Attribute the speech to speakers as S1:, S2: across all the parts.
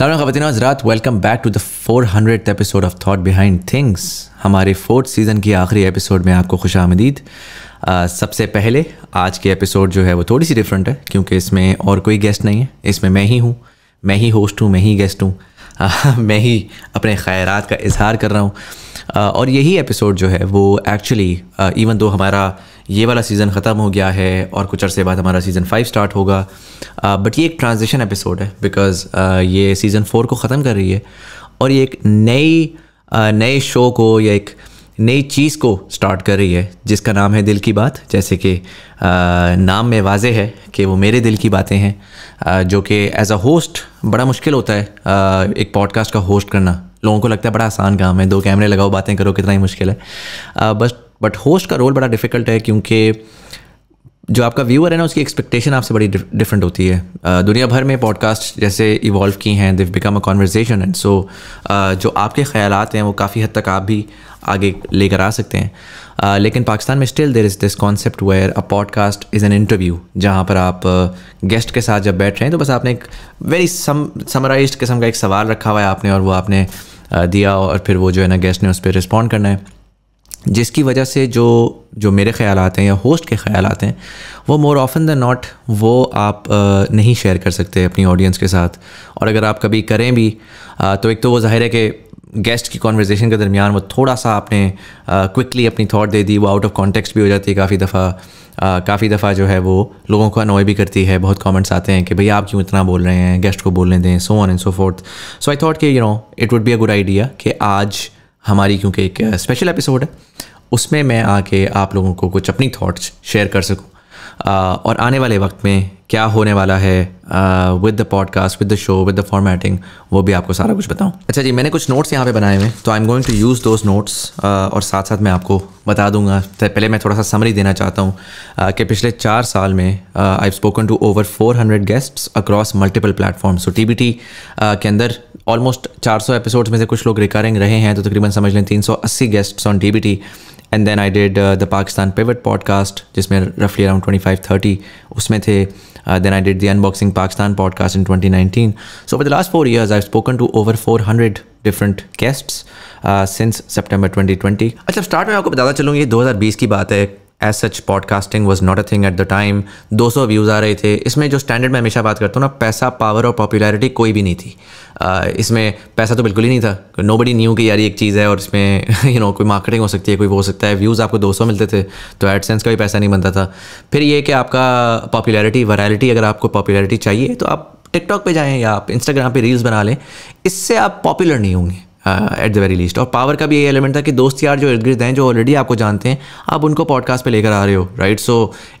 S1: खातिन हजरात welcome back to the four hundred episode of thought behind things हमारे fourth season की आखिरी एपिसोड में आपको खुश आमदीद सबसे पहले आज के एपिसोड जो है वो थोड़ी सी डिफरेंट है क्योंकि इसमें और कोई गेस्ट नहीं है इसमें मैं ही हूँ मैं ही होस्ट हूँ मैं ही गेस्ट हूँ मैं ही अपने ख़ैरात का इजहार कर रहा हूँ और यही एपिसोड जो है वो एक्चुअली इवन दो हमारा ये वाला सीज़न ख़त्म हो गया है और कुछ अरसे बाद हमारा सीज़न फाइव स्टार्ट होगा बट ये एक ट्रांजिशन एपिसोड है बिकॉज़ ये सीज़न फ़ोर को ख़त्म कर रही है और ये एक नई नए शो को या एक नई चीज़ को स्टार्ट कर रही है जिसका नाम है दिल की बात जैसे कि नाम में वाज है कि वो मेरे दिल की बातें हैं जो कि एज़ अ होस्ट बड़ा मुश्किल होता है एक पॉडकास्ट का होस्ट करना लोगों को लगता है बड़ा आसान काम है दो कैमरे लगाओ बातें करो कितना ही मुश्किल है बस बट होस्ट का रोल बड़ा डिफ़िकल्ट है क्योंकि जो आपका व्यूअर है ना उसकी एक्सपेक्टेशन आपसे बड़ी डिफरेंट होती है दुनिया भर में पॉडकास्ट जैसे इवॉल्व की हैं they've become a conversation and so जो आपके ख्याल हैं वो काफ़ी हद तक आप भी आगे लेकर आ सकते हैं uh, लेकिन पाकिस्तान में still there is this concept where a podcast is an interview जहाँ पर आप गेस्ट के साथ जब बैठ रहे हैं तो बस आपने एक वेरी सम समराइज किस्म का एक सवाल रखा हुआ है आपने और वो आपने दिया और फिर वो जो है ना गेस्ट ने उस पर रिस्पॉन्ड करना है जिसकी वजह से जो जो मेरे ख्याल हैं या होस्ट के ख्याल हैं वो मोर ऑफन द नॉट वो आप नहीं शेयर कर सकते अपनी ऑडियंस के साथ और अगर आप कभी करें भी तो एक तो वो ज़ाहिर है कि गेस्ट की कॉन्वर्जेसन के दरमियान वो थोड़ा सा आपने क्विकली अपनी थॉट दे दी वो आउट ऑफ कॉन्टेक्स्ट भी हो जाती है काफ़ी दफ़ा काफ़ी दफ़ा जो है वो लोगों को अनोय भी करती है बहुत कमेंट्स आते हैं कि भई आप क्यों इतना बोल रहे हैं गेस्ट को बोलने दें so on and so forth so I thought कि you know it would be a good idea कि आज हमारी क्योंकि एक स्पेशल एपिसोड है उसमें मैं आके आप लोगों को कुछ अपनी थॉट्स शेयर कर सकूँ और आने वाले वक्त में क्या होने वाला है with the podcast with the show with the formatting वो भी आपको सारा कुछ बताऊं अच्छा जी मैंने कुछ नोट्स यहाँ पे बनाए हुए हैं तो I am going to use those notes और साथ साथ मैं आपको बता दूंगा तो पहले मैं थोड़ा सा समरी देना चाहता हूँ कि पिछले चार साल में I spoken to over four hundred guests across multiple platforms so T के अंदर ऑलमोस्ट 400 एपिसोड्स में से कुछ लोग रिकरिंग रहे हैं तो तकरीबन समझ लें 380 guests on D B T and then I did the Pakistan pivot podcast जिसमें रफली अराउंड ट्वेंटी फाइव थर्टी उसमें थे then I did the unboxing Pakistan podcast in twenty nineteen so for the last four years I spoken to over four hundred different guests since September twenty twenty अच्छा start में आपको बताता चलूँ ये दो हज़ार बीस की बात है as such podcasting was not a thing at the time 200 views आ रहे थे इसमें जो स्टैंडर्ड मैं हमेशा बात करता हूँ ना पैसा पावर और पॉपुलैरिटी कोई भी नहीं थी uh, इसमें पैसा तो बिल्कुल ही नहीं था नो बडी न्यू कि यार एक चीज़ है और इसमें यू you नो know, कोई मार्केटिंग हो सकती है कोई वो हो सकता है व्यूज़ आपको 200 मिलते थे तो एडसेंस का भी पैसा नहीं बनता था फिर ये कि आपका पॉपुलैरिटी वरायलिटी अगर आपको पॉपुलैरिटी चाहिए तो आप टिकटॉक पे जाएँ या आप इंस्टाग्राम पे रील्स बना लें इससे आप पॉपुलर नहीं होंगे एट द वेरी लीस्ट और पावर का भी ये एलिमेंट था कि दोस्त यार जो इर्द गिर्द हैं जो ऑलरेडी आपको जानते हैं आप उनको पॉडकास्ट पे लेकर आ रहे हो right so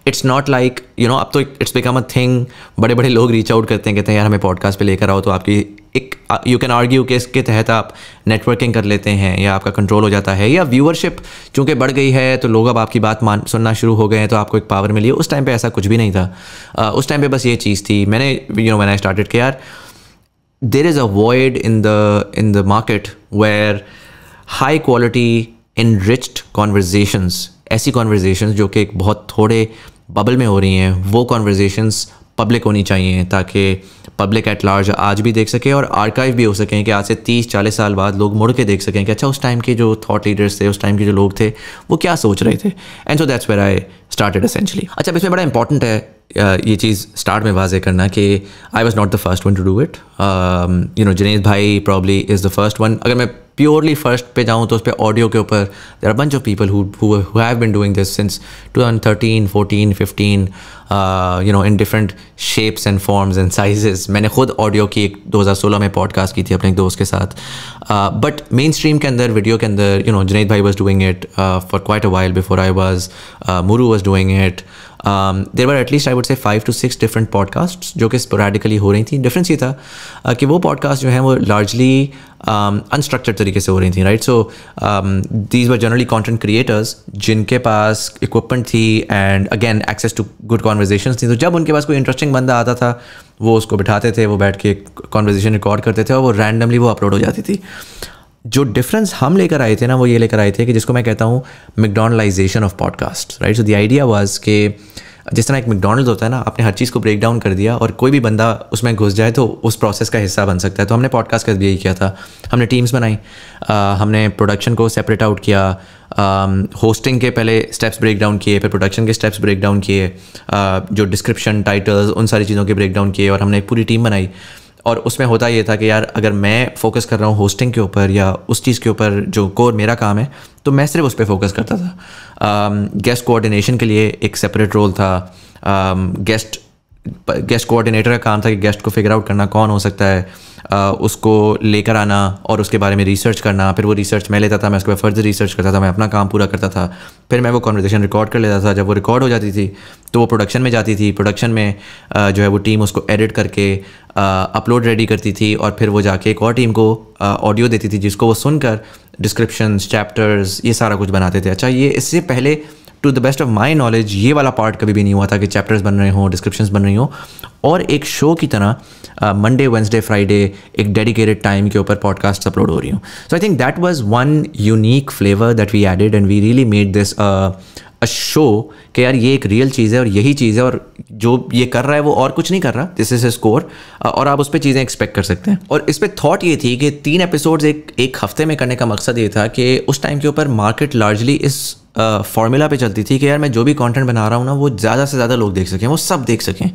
S1: it's not like you know अब तो इट्स बिकम अ थिंग बड़े बड़े लोग रीच आउट करते हैं कहते हैं यार हमें पॉडकास्ट पे लेकर आओ तो आपकी एक यू कैन आर्ग्यू कि इसके तहत आप नेटवर्किंग कर लेते हैं या आपका कंट्रोल हो जाता है या व्यूअरशिप चूँकि बढ़ गई है तो लोग अब आपकी बात मान सुनना शुरू हो गए हैं तो आपको एक पावर मिली उस टाइम पर ऐसा कुछ भी नहीं था uh, उस टाइम पर बस ये चीज़ थी मैंने यू नो मैंने स्टार्टेड के यार there is a void in the in the market where high quality enriched conversations ऐसी conversations जो कि एक बहुत थोड़े बबल में हो रही हैं वो conversations पब्लिक होनी चाहिए ताकि पब्लिक एट लार्ज आज भी देख सकें और आर्काइव भी हो सकें कि आज से 30-40 साल बाद लोग मुड़ के देख सकें कि अच्छा उस टाइम के जो थॉट लीडर्स थे उस टाइम के जो लोग थे वो क्या सोच रहे थे and so that's where I started essentially अच्छा इसमें बड़ा इंपॉर्टेंट है Uh, ये चीज़ स्टार्ट में वाजे करना कि I was not the first one to do it you know जनेश भाई probably is the first one अगर मैं प्योरली फर्स्ट पे जाऊँ तो उस पर ऑडियो के ऊपर there are bunch of people have been doing this since two thousand thirteen fourteen fifteen you know in different shapes and forms and sizes मैंने खुद ऑडियो की एक दो हज़ार सोलह में पॉडकास्ट की थी अपने एक दोस्त के साथ बट मेन स्ट्रीम के अंदर वीडियो के अंदर यू नो जुनेद भाई was doing it for quite a while before I was मुरू was doing it there were at least I would say five to six different podcast जो कि स्पोराडिकली हो रही थी डिफरेंस ये था uh, कि वो पॉडकास्ट जो हैं वो लार्जली अनस्ट्रक्चर्ड um, तरीके से हो रही थी right so these were generally content creators जिनके पास इक्विपमेंट थी and again access to good conversation थी तो जब उनके पास कोई इंटरेस्टिंग बंदा आता था वो उसको बिठाते थे वो बैठ के कॉन्वर्जेशन रिकॉर्ड करते थे और वो रैंडमली वो अपलोड हो जाती थी जो डिफरेंस हम लेकर आए थे ना वो ये लेकर आए थे कि जिसको मैं कहता हूँ McDonaldization of podcast right so the idea was के जिस तरह एक मैकडोनल्ड होता है ना आपने हर चीज़ को ब्रेक डाउन कर दिया और कोई भी बंदा उसमें घुस जाए तो उस प्रोसेस का हिस्सा बन सकता है तो हमने पॉडकास्ट का भी यही किया था हमने टीम्स बनाई हमने प्रोडक्शन को सेपरेट आउट किया होस्टिंग के पहले स्टेप्स ब्रेक डाउन किए फिर प्रोडक्शन के स्टेप्स ब्रेक डाउन किए जो डिस्क्रिप्शन टाइटल्स उन सारी चीज़ों के ब्रेक डाउन किए और हमने एक पूरी टीम बनाई और उसमें होता ये था कि यार अगर मैं फोकस कर रहा हूँ होस्टिंग के ऊपर या उस चीज़ के ऊपर जो कोर मेरा काम है तो मैं सिर्फ उस पर फोकस करता था गेस्ट um, कोऑर्डिनेशन के लिए एक सेपरेट रोल था गेस्ट um, गेस्ट कोऑर्डिनेटर का काम था कि गेस्ट को फिगर आउट करना कौन हो सकता है आ, उसको लेकर आना और उसके बारे में रिसर्च करना फिर वो रिसर्च मैं लेता था मैं उसके बाद फर्दर रिसर्च करता था मैं अपना काम पूरा करता था फिर मैं वो कॉन्वर्जेसन रिकॉर्ड कर लेता था जब वो रिकॉर्ड हो जाती थी तो वो प्रोडक्शन में जाती थी प्रोडक्शन में आ, जो है वो टीम उसको एडिट करके अपलोड रेडी करती थी और फिर वो जाके एक और टीम को ऑडियो देती थी जिसको वो सुनकर डिस्क्रिप्शंस चैप्टर्स ये सारा कुछ बनाते थे अच्छा ये इससे पहले to the best of my knowledge ये वाला पार्ट कभी भी नहीं हुआ था कि चैप्टर्स बन रहे हों डिस्क्रिप्शन बन रही हों और एक शो की तरह मंडे वेंसडे फ्राइडे एक डेडिकेटेड टाइम के ऊपर पॉडकास्ट अपलोड हो रही हूँ so I think that was one unique flavour that we added and we really made this a show कि यार ये एक रियल चीज़ है और यही चीज़ है और जो ये कर रहा है वो और कुछ नहीं कर रहा दिस इज़ स्कोर और आप उस पर चीज़ें एक्सपेक्ट कर सकते हैं और इस पर थाट ये थी कि तीन एपिसोड्स एक एक हफ्ते में करने का मकसद ये था कि उस टाइम के ऊपर मार्केट लार्जली इस फार्मूला पे चलती थी कि यार मैं जो भी कंटेंट बना रहा हूँ ना वो ज़्यादा से ज़्यादा लोग देख सकें वो सब देख सकें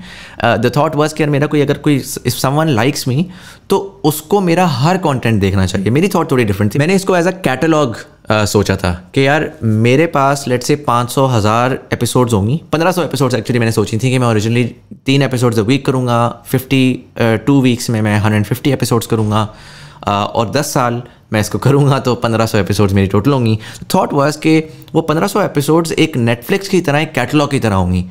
S1: द थाट वॉज कि यार मेरा कोई अगर कोई इफ़ समवन लाइक्स मी तो उसको मेरा हर कंटेंट देखना चाहिए मेरी थॉट थोड़ी डिफरेंट थी मैंने इसको एज अ कैटलॉग सोचा था कि यार मेरे पास लेट से पाँच सौ हज़ार एपिसोड्स होंगी पंद्रह सौ एपिसोड्स एक्चुअली मैंने सोची थी कि मैं ओरिजिनली तीन एपिसोड्स अ वीक करूँगा फिफ्टी टू वीक्स में मैं हंड्रेड फिफ्टी एपिसोड्स करूँगा और दस साल मैं इसको करूँगा तो 1500 एपिसोड्स मेरी टोटल होंगी थॉट वाज कि वो 1500 एपिसोड्स एक नेटफ्लिक्स की तरह एक कैटलॉग की तरह होंगी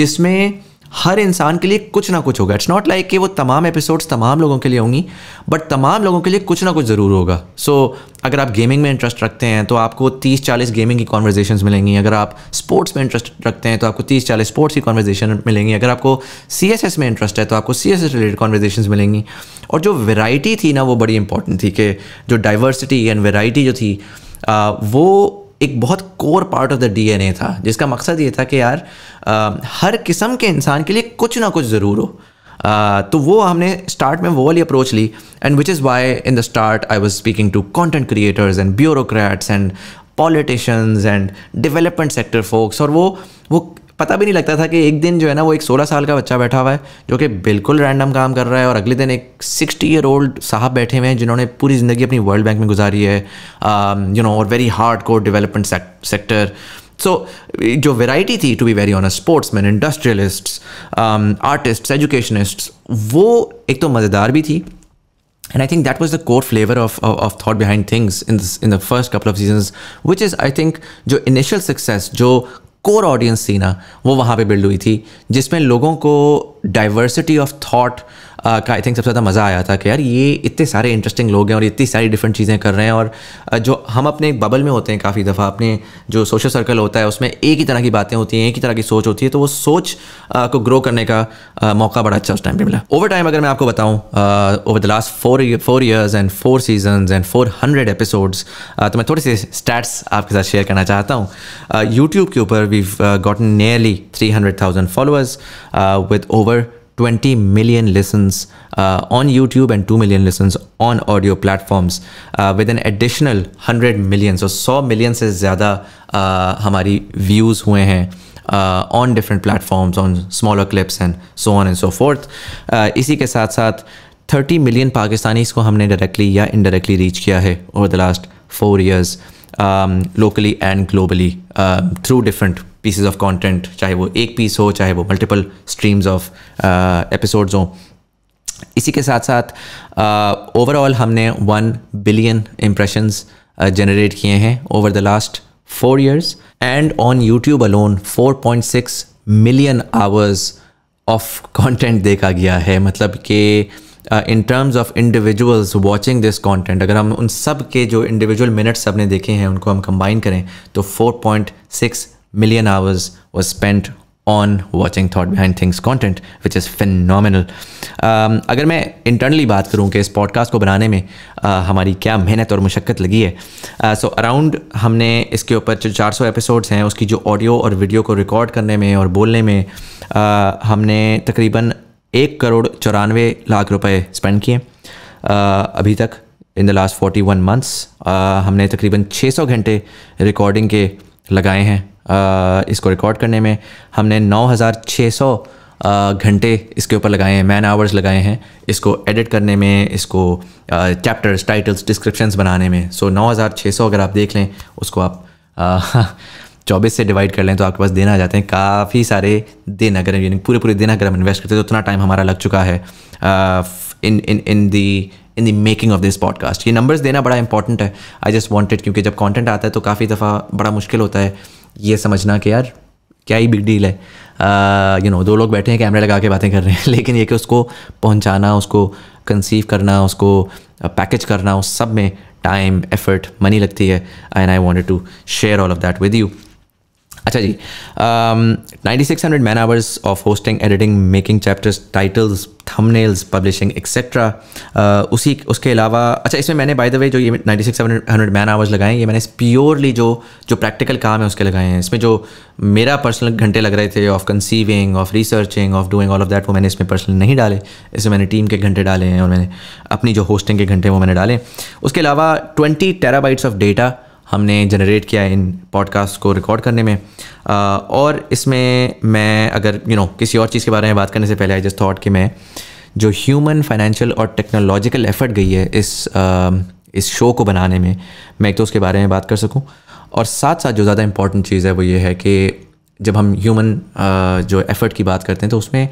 S1: जिसमें हर इंसान के लिए कुछ ना कुछ होगा इट्स नॉट लाइक कि वो तमाम एपिसोड्स तमाम लोगों के लिए होंगी बट तमाम लोगों के लिए कुछ ना कुछ ज़रूर होगा सो so, अगर आप गेमिंग में इंटरेस्ट रखते हैं तो आपको 30-40 गेमिंग की कॉन्वर्जेशन मिलेंगी अगर आप स्पोर्ट्स में इंटरेस्ट रखते हैं तो आपको 30-40 स्पोर्ट्स की कॉन्वर्जेशन मिलेंगी अगर आपको सी में इंटरेस्ट है तो आपको सी एस रिलेटेड कॉन्वर्जेशन मिलेंगी और जो वेराइटी थी ना वो बड़ी इंपॉर्टेंट थी कि जो डाइवर्सिटी एंड वेराइटी जो थी आ, वो एक बहुत core part of the DNA था जिसका मकसद ये था कि यार आ, हर किस्म के इंसान के लिए कुछ ना कुछ ज़रूर हो आ, तो वो हमने स्टार्ट में वो वाली अप्रोच ली and which is why in the start I was speaking to content creators and bureaucrats and politician and development sector folks और वो वो पता भी नहीं लगता था कि एक दिन जो है ना वो एक सोलह साल का बच्चा बैठा हुआ है जो कि बिल्कुल रैंडम काम कर रहा है और अगले दिन एक सिक्सटी ईयर ओल्ड साहब बैठे हुए हैं जिन्होंने पूरी ज़िंदगी अपनी वर्ल्ड बैंक में गुजारी है यू um, नो और very hard core development sector so so, जो वेराइटी थी to be very honour man industrialist artist educationist वो एक तो मज़ेदार भी थी and I think that was the core flavour of of of behind things in in the first couple of couple which is I think जो initial success जो core audience थी ना वो वहाँ पे बिल्ड हुई थी जिसमें लोगों को डाइवर्सिटी ऑफ थॉट का आई थिंक सबसे ज़्यादा मज़ा आया था कि यार ये इतने सारे इंटरेस्टिंग लोग हैं और इतनी सारी डिफरेंट चीज़ें कर रहे हैं और जो हम अपने एक बबल में होते हैं काफ़ी दफ़ा अपने जो सोशल सर्कल होता है उसमें एक ही तरह की बातें होती हैं एक ही तरह की सोच होती है तो वो सोच को ग्रो करने का मौका बड़ा अच्छा उस टाइम पर मिला ओवर टाइम अगर मैं आपको बताऊँ over the last four four years and four season and four hundred episodes तो मैं थोड़े से स्टैट्स आपके साथ शेयर करना चाहता हूँ यूट्यूब के ऊपर we gotten nearly three hundred thousand followers with over 20 million listens uh, on YouTube and 2 million listens on audio platforms uh, with an additional 100 million. So 100 million से ज़्यादा uh, हमारी views हुए हैं uh, on different platforms, on smaller clips and so on and so forth. Uh, इसी के साथ साथ 30 million Pakistanis को हमने डायरेक्टली या इनडायरेक्टली रीच किया है over the last four years locally and globally through different pieces of content चाहे वो एक पीस हो चाहे वो मल्टीपल स्ट्रीम्स ऑफ एपिसोड्स हों इसी के साथ साथ ओवरऑल uh, हमने वन बिलियन इम्प्रेशंस जनरेट किए हैं over the last four years and on YouTube alone 4.6 million hours of content देखा गया है मतलब कि in terms of individuals watching this content अगर हम उन सब के जो इंडिविजुअल मिनट्स ने देखे हैं उनको हम कंबाइन करें तो 4.6 million hours was spent on watching thought behind things content which is final अगर मैं इंटरनली बात करूँ कि इस पॉडकास्ट को बनाने में uh, हमारी क्या मेहनत और मशक्कत लगी है सो uh, अराउंड so हमने इसके ऊपर जो चार सौ एपिसोड्स हैं उसकी जो ऑडियो और वीडियो को रिकॉर्ड करने में और बोलने में uh, हमने तकरीबन एक करोड़ चौरानवे लाख रुपए स्पेंड किए uh, अभी तक in the last forty one months हमने तकरीबन छः सौ घंटे रिकॉर्डिंग के लगाए हैं इसको रिकॉर्ड करने में हमने 9600 घंटे इसके ऊपर लगाए हैं मैन आवर्स लगाए हैं इसको एडिट करने में इसको चैप्टर्स टाइटल्स डिस्क्रिप्शंस बनाने में सो so, 9600 अगर आप देख लें उसको आप चौबीस से डिवाइड कर लें तो आपके पास दिन आ जाते हैं काफ़ी सारे दिन अगर यानी पूरे पूरे दिन अगर हम इन्वेस्ट करते हैं तो उतना टाइम हमारा लग चुका है in in in the in the making of this podcast ये नंबर्स देना बड़ा इंपॉर्टेंट है आई जस्ट वॉन्टेड क्योंकि जब कॉन्टेंट आता है तो काफ़ी दफ़ा बड़ा मुश्किल होता है ये समझना कि यार क्या ही बिग डील है यू नो दो लोग बैठे हैं कैमरे लगा के बातें कर रहे हैं लेकिन ये कि उसको पहुंचाना उसको कंसीव करना उसको पैकेज करना उस सब में टाइम एफर्ट मनी लगती है and I want to share all of that with you अच्छा जी ninety six hundred man hours of hosting editing making chapters titles thumbnails publishing etcetera उसी उसके अलावा अच्छा इसमें मैंने बाय द वे जो ये ninety six hundred man hours लगाए ये मैंने प्योरली जो जो प्रैक्टिकल काम है उसके लगाए हैं इसमें जो मेरा पर्सनल घंटे लग रहे थे of conceiving of researching of doing all of that वो मैंने इसमें पर्सनल नहीं डाले इसमें मैंने टीम के घंटे डाले हैं और मैंने अपनी जो होस्टिंग के घंटे वो मैंने डाले उसके अलावा ट्वेंटी टेराबाइट्स ऑफ डेटा हमने जनरेट किया इन पॉडकास्ट को रिकॉर्ड करने में और इसमें मैं अगर यू नो किसी और चीज़ के बारे में बात करने से पहले आई जस्ट थॉट कि मैं जो ह्यूमन फाइनेंशियल और टेक्नोलॉजिकल एफर्ट गई है इस इस शो को बनाने में मैं एक तो उसके बारे में बात कर सकूं और साथ साथ जो ज़्यादा इम्पॉर्टेंट चीज़ है वो ये है कि जब हम ह्यूमन जो एफर्ट की बात करते हैं तो उसमें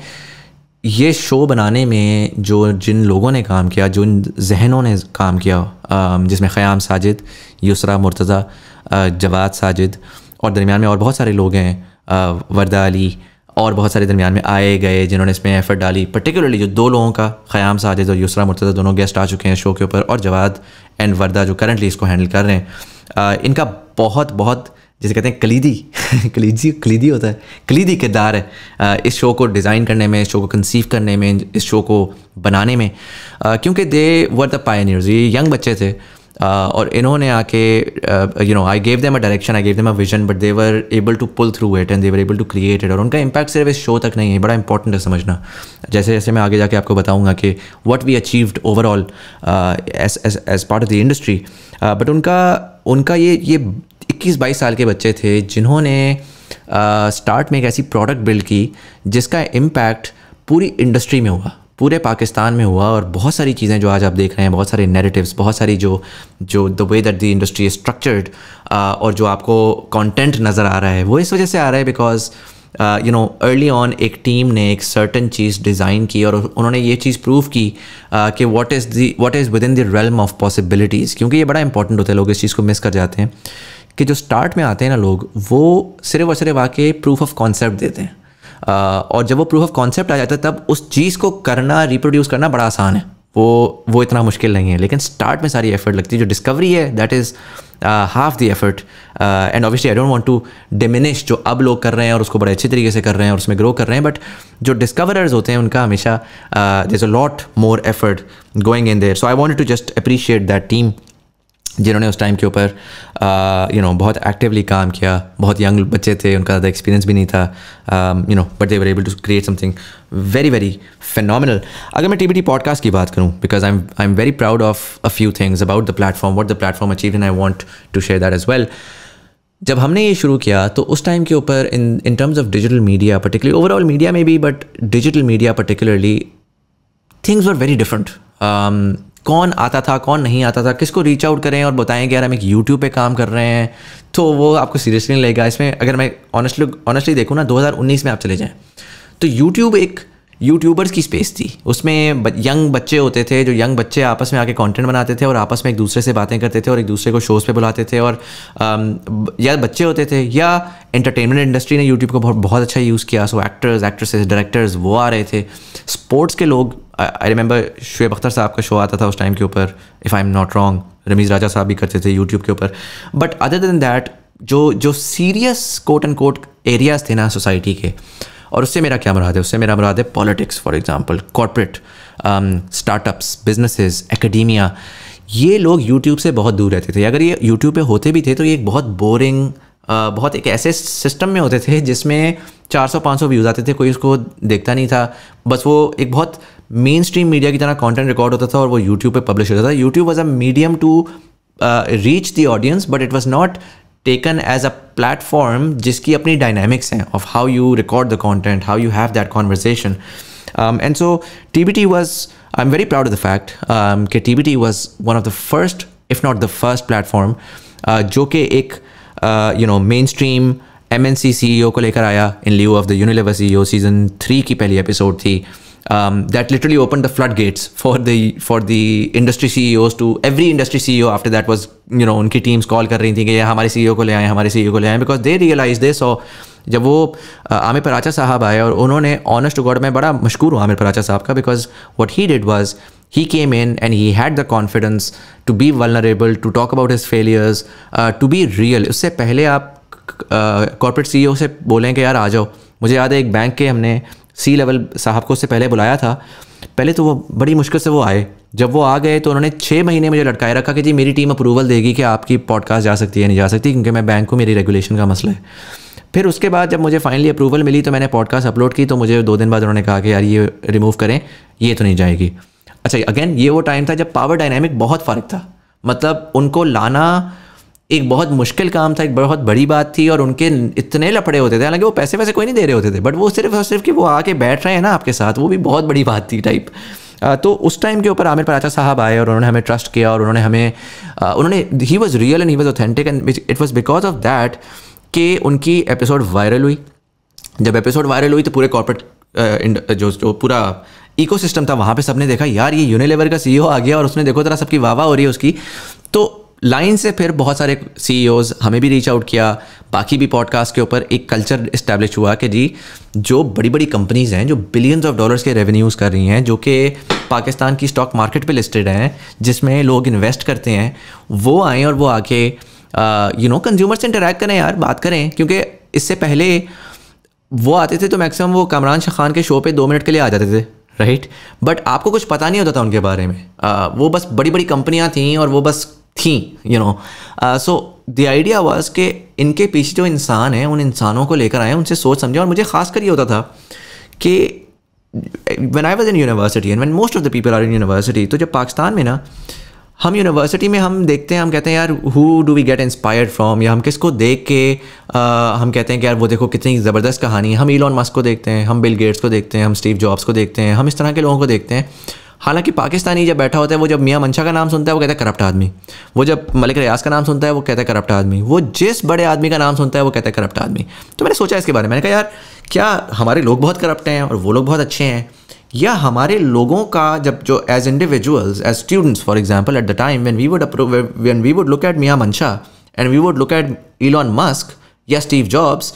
S1: ये शो बनाने में जो जिन लोगों ने काम किया जिन जहनों ने काम किया जिसमें ख़याम साजिद यूसरा मुर्तज़ा जवाद साजिद और दरमियान में और बहुत सारे लोग हैं वरदा अली और बहुत सारे दरमियान में आए गए जिन्होंने इसमें एफर्ट डाली पर्टिकुलरली जो दो लोगों का ख़याम साजिद और यूसरा मुर्तज़ा दोनों गेस्ट आ चुके हैं शो के ऊपर और जवाद एंड वर्दा जो करंटली इसको हैंडल कर रहे हैं इनका बहुत बहुत जिसे कहते हैं कलीदी कलीदी कलीदी होता है कलीदी किरदार है इस शो को डिज़ाइन करने में इस शो को कंसीव करने में इस शो को बनाने में क्योंकि दे वर द पायनियर्स ये यंग बच्चे थे और इन्होंने आके you know I gave them a direction I gave them a vision but they were able to pull through it and they were able to create it और उनका इम्पैक्ट सिर्फ इस शो तक नहीं है बड़ा इंपॉर्टेंट है समझना जैसे जैसे मैं आगे जाके आपको बताऊंगा कि what we achieved overall as part of the industry but उनका उनका ये ये इक्कीस बाईस साल के बच्चे थे जिन्होंने स्टार्ट में एक ऐसी प्रोडक्ट बिल्ड की जिसका इम्पैक्ट पूरी इंडस्ट्री में हुआ पूरे पाकिस्तान में हुआ और बहुत सारी चीज़ें जो आज आप देख रहे हैं बहुत सारे नैरेटिव्स बहुत सारी जो जो the way that the industry is structured और जो आपको कंटेंट नज़र आ रहा है वो इस वजह से आ रहा है because you know early on एक टीम ने एक सर्टन चीज़ डिज़ाइन की और उन्होंने ये चीज़ प्रूव की uh, कि what is the what is within the realm of possibilities क्योंकि ये बड़ा इंपॉर्टेंट होता है लोग इस चीज़ को मिस कर जाते हैं कि जो स्टार्ट में आते हैं ना लोग वो सिर्फ और सिर्फ आके प्रूफ ऑफ कॉन्सेप्ट देते हैं और जब वो प्रूफ ऑफ कॉन्सेप्ट आ जाता है तब उस चीज़ को करना रिप्रोड्यूस करना बड़ा आसान है वो वो इतना मुश्किल नहीं है लेकिन स्टार्ट में सारी एफर्ट लगती है जो डिस्कवरी है that is half the effort and obviously I don't want to diminish जो अब लोग कर रहे हैं और उसको बड़े अच्छे तरीके से कर रहे हैं और उसमें ग्रो कर रहे हैं बट जो डिस्कवरर्स होते हैं उनका हमेशा is a lot more effort going in there so I want to just appreciate that team जिन्होंने उस टाइम के ऊपर यू नो बहुत एक्टिवली काम किया बहुत यंग बच्चे थे उनका ज़्यादा एक्सपीरियंस भी नहीं था you know but they were able to create something very very phenomenal अगर मैं टी पॉडकास्ट की बात करूँ because I am I am very proud of a few things about the platform what the platform achieve and I want to share that as well जब हमने ये शुरू किया तो उस टाइम के ऊपर in in terms of digital media particular overall media में भी but digital media particularly things are very different कौन आता था कौन नहीं आता था किसको रीच आउट करें और बताएं कि यार हम एक यूट्यूब पे काम कर रहे हैं तो वो आपको सीरियसली नहीं लेगा इसमें अगर मैं ऑनेस्टली ऑनेस्टली देखूँ ना 2019 में आप चले जाएँ तो यूट्यूब एक यूट्यूबर्स की स्पेस थी उसमें यंग बच्चे होते थे जो यंग बच्चे आपस में आके कंटेंट बनाते थे और आपस में एक दूसरे से बातें करते थे और एक दूसरे को शोज़ पे बुलाते थे और या बच्चे होते थे या एंटरटेनमेंट इंडस्ट्री ने यूट्यूब को बहुत बहुत अच्छा यूज़ किया सो एक्टर्स एक्ट्रेसेस डायरेक्टर्स वो आ रहे थे स्पोर्ट्स के लोग आई रिमेंबर शुएब अख्तर साहब का शो आता था उस टाइम के ऊपर if I am not wrong Rameez Raja साहब भी करते थे यूट्यूब के ऊपर बट अदर देन दैट जो जो serious quote and quote areas थे ना सोसाइटी के और उससे मेरा क्या मुराद है उससे मेरा मुराद है politics for example corporate startups businesses academia ये लोग यूट्यूब से बहुत दूर रहते थे अगर ये यूट्यूब पे होते भी थे तो ये एक बहुत बोरिंग uh, बहुत एक ऐसे सिस्टम में होते थे जिसमें 400-500 व्यूज़ आते थे कोई उसको देखता नहीं था बस वो एक बहुत मेन स्ट्रीम मीडिया की तरह कंटेंट रिकॉर्ड होता था और वो यूट्यूब पे पब्लिश होता था YouTube was a medium to reach the audience but it was not taken as a platform जिसकी अपनी डायनामिक्स हैं of how you record the content how you have that conversation and so T B T was I am very proud of the fact कि T B T was one of the first if not the first platform जो कि एक you know mainstream M N C C E O को लेकर आया in lieu of the Unilever C E O season three की पहली episode थी um, that literally opened the floodgates for the for the industry CEOs to every industry CEO after that was you know उनकी teams call कर रही थी कि ये हमारे CEO को ले आए हमारे CEO को ले आए because they realized this और जब वो uh, आमिर पराचा साहब आए और उन्होंने ऑनेस्ट टू गॉड मैं बड़ा मशहूर हूँ आमिर पराचा साहब का because what he did was he came in and he had the confidence to be vulnerable to talk about his failures uh, to be real उससे पहले आप कॉर्पोरेट uh, सी से बोलें कि यार आ जाओ मुझे याद है एक बैंक के हमने सी लेवल साहब को उससे पहले बुलाया था पहले तो वो बड़ी मुश्किल से वो आए जब वो आ गए तो उन्होंने छः महीने मुझे लटकाए रखा कि जी मेरी टीम अप्रूवल देगी कि आपकी पॉडकास्ट जा सकती है नहीं जा सकती क्योंकि मैं बैंक को मेरी रेगुलेशन का मसला है फिर उसके बाद जब मुझे फाइनली अप्रूवल मिली तो मैंने पॉडकास्ट अपलोड की तो मुझे दो दिन बाद उन्होंने कहा कि यार ये रिमूव करें ये तो नहीं जाएगी अच्छा अगेन ये वो टाइम था जब पावर डायनेमिक बहुत फ़र्क था मतलब उनको लाना एक बहुत मुश्किल काम था एक बहुत बड़ी बात थी और उनके इतने लपड़े होते थे हालांकि वो पैसे वैसे कोई नहीं दे रहे होते थे बट वो सिर्फ और सिर्फ कि वो आके बैठ रहे हैं ना आपके साथ वो भी बहुत बड़ी बात थी टाइप तो उस टाइम के ऊपर आमिर पराचा साहब आए और उन्होंने हमें ट्रस्ट किया और उन्होंने हमें उन्होंने he was real and he was authentic and it was because of that कि उनकी एपिसोड वायरल हुई जब एपिसोड वायरल हुई तो पूरे कॉर्पोरेट जो जो पूरा इकोसिस्टम था वहाँ पे सबने देखा यार ये यूनिलेवर का सीईओ आ गया और उसने देखो तरह सबकी वाह हो रही है उसकी तो लाइन से फिर बहुत सारे सी e हमें भी रीच आउट किया बाकी भी पॉडकास्ट के ऊपर एक कल्चर इस्टेब्लिश हुआ कि जी जो बड़ी बड़ी कंपनीज़ हैं जो बिलियंस ऑफ डॉलर्स के रेवेन्यूज़ कर रही हैं जो कि पाकिस्तान की स्टॉक मार्केट पे लिस्टेड हैं जिसमें लोग इन्वेस्ट करते हैं वो आएँ और वो आके यू नो कंज्यूमर से इंटरेक्ट करें यार बात करें क्योंकि इससे पहले वो आते थे तो मैक्सिमम वो कामरान खान के शो पे दो मिनट के लिए आ जाते थे राइट बट आपको कुछ पता नहीं होता था उनके बारे में आ, वो बस बड़ी बड़ी कंपनियाँ थीं और वो बस थी you know so the idea was के इनके पीछे जो इंसान हैं उन इंसानों को लेकर आए उनसे सोच समझे और मुझे ख़ास कर ये होता था कि when I was in university and when most of the people are in university तो जब पाकिस्तान में ना हम यूनिवर्सिटी में हम देखते हैं हम कहते हैं यार who do we get inspired from या हम किसको देख के आ, uh, हम कहते हैं कि यार वो देखो कितनी ज़बरदस्त कहानी है हम इलॉन मस्क को देखते हैं हम बिल गेट्स को देखते हैं हम स्टीव जॉब्स को देखते हैं हम इस तरह के लोगों को देखते हैं हालांकि पाकिस्तानी जब बैठा होता है वो जब मियाँ मंशा का नाम सुनता है वो कहता है करप्ट आदमी वो जब मलिक रियाज का नाम सुनता है वो कहता है करप्ट आदमी वो जिस बड़े आदमी का नाम सुनता है वो कहता है करप्ट आदमी तो मैंने सोचा इसके बारे में मैंने कहा यार क्या हमारे लोग बहुत करप्ट हैं और वो लोग बहुत अच्छे हैं या हमारे लोगों का जब जो as individuals as students for example at the time when we would when we would look at Mian Mansha and we would look at Elon Musk या Steve Jobs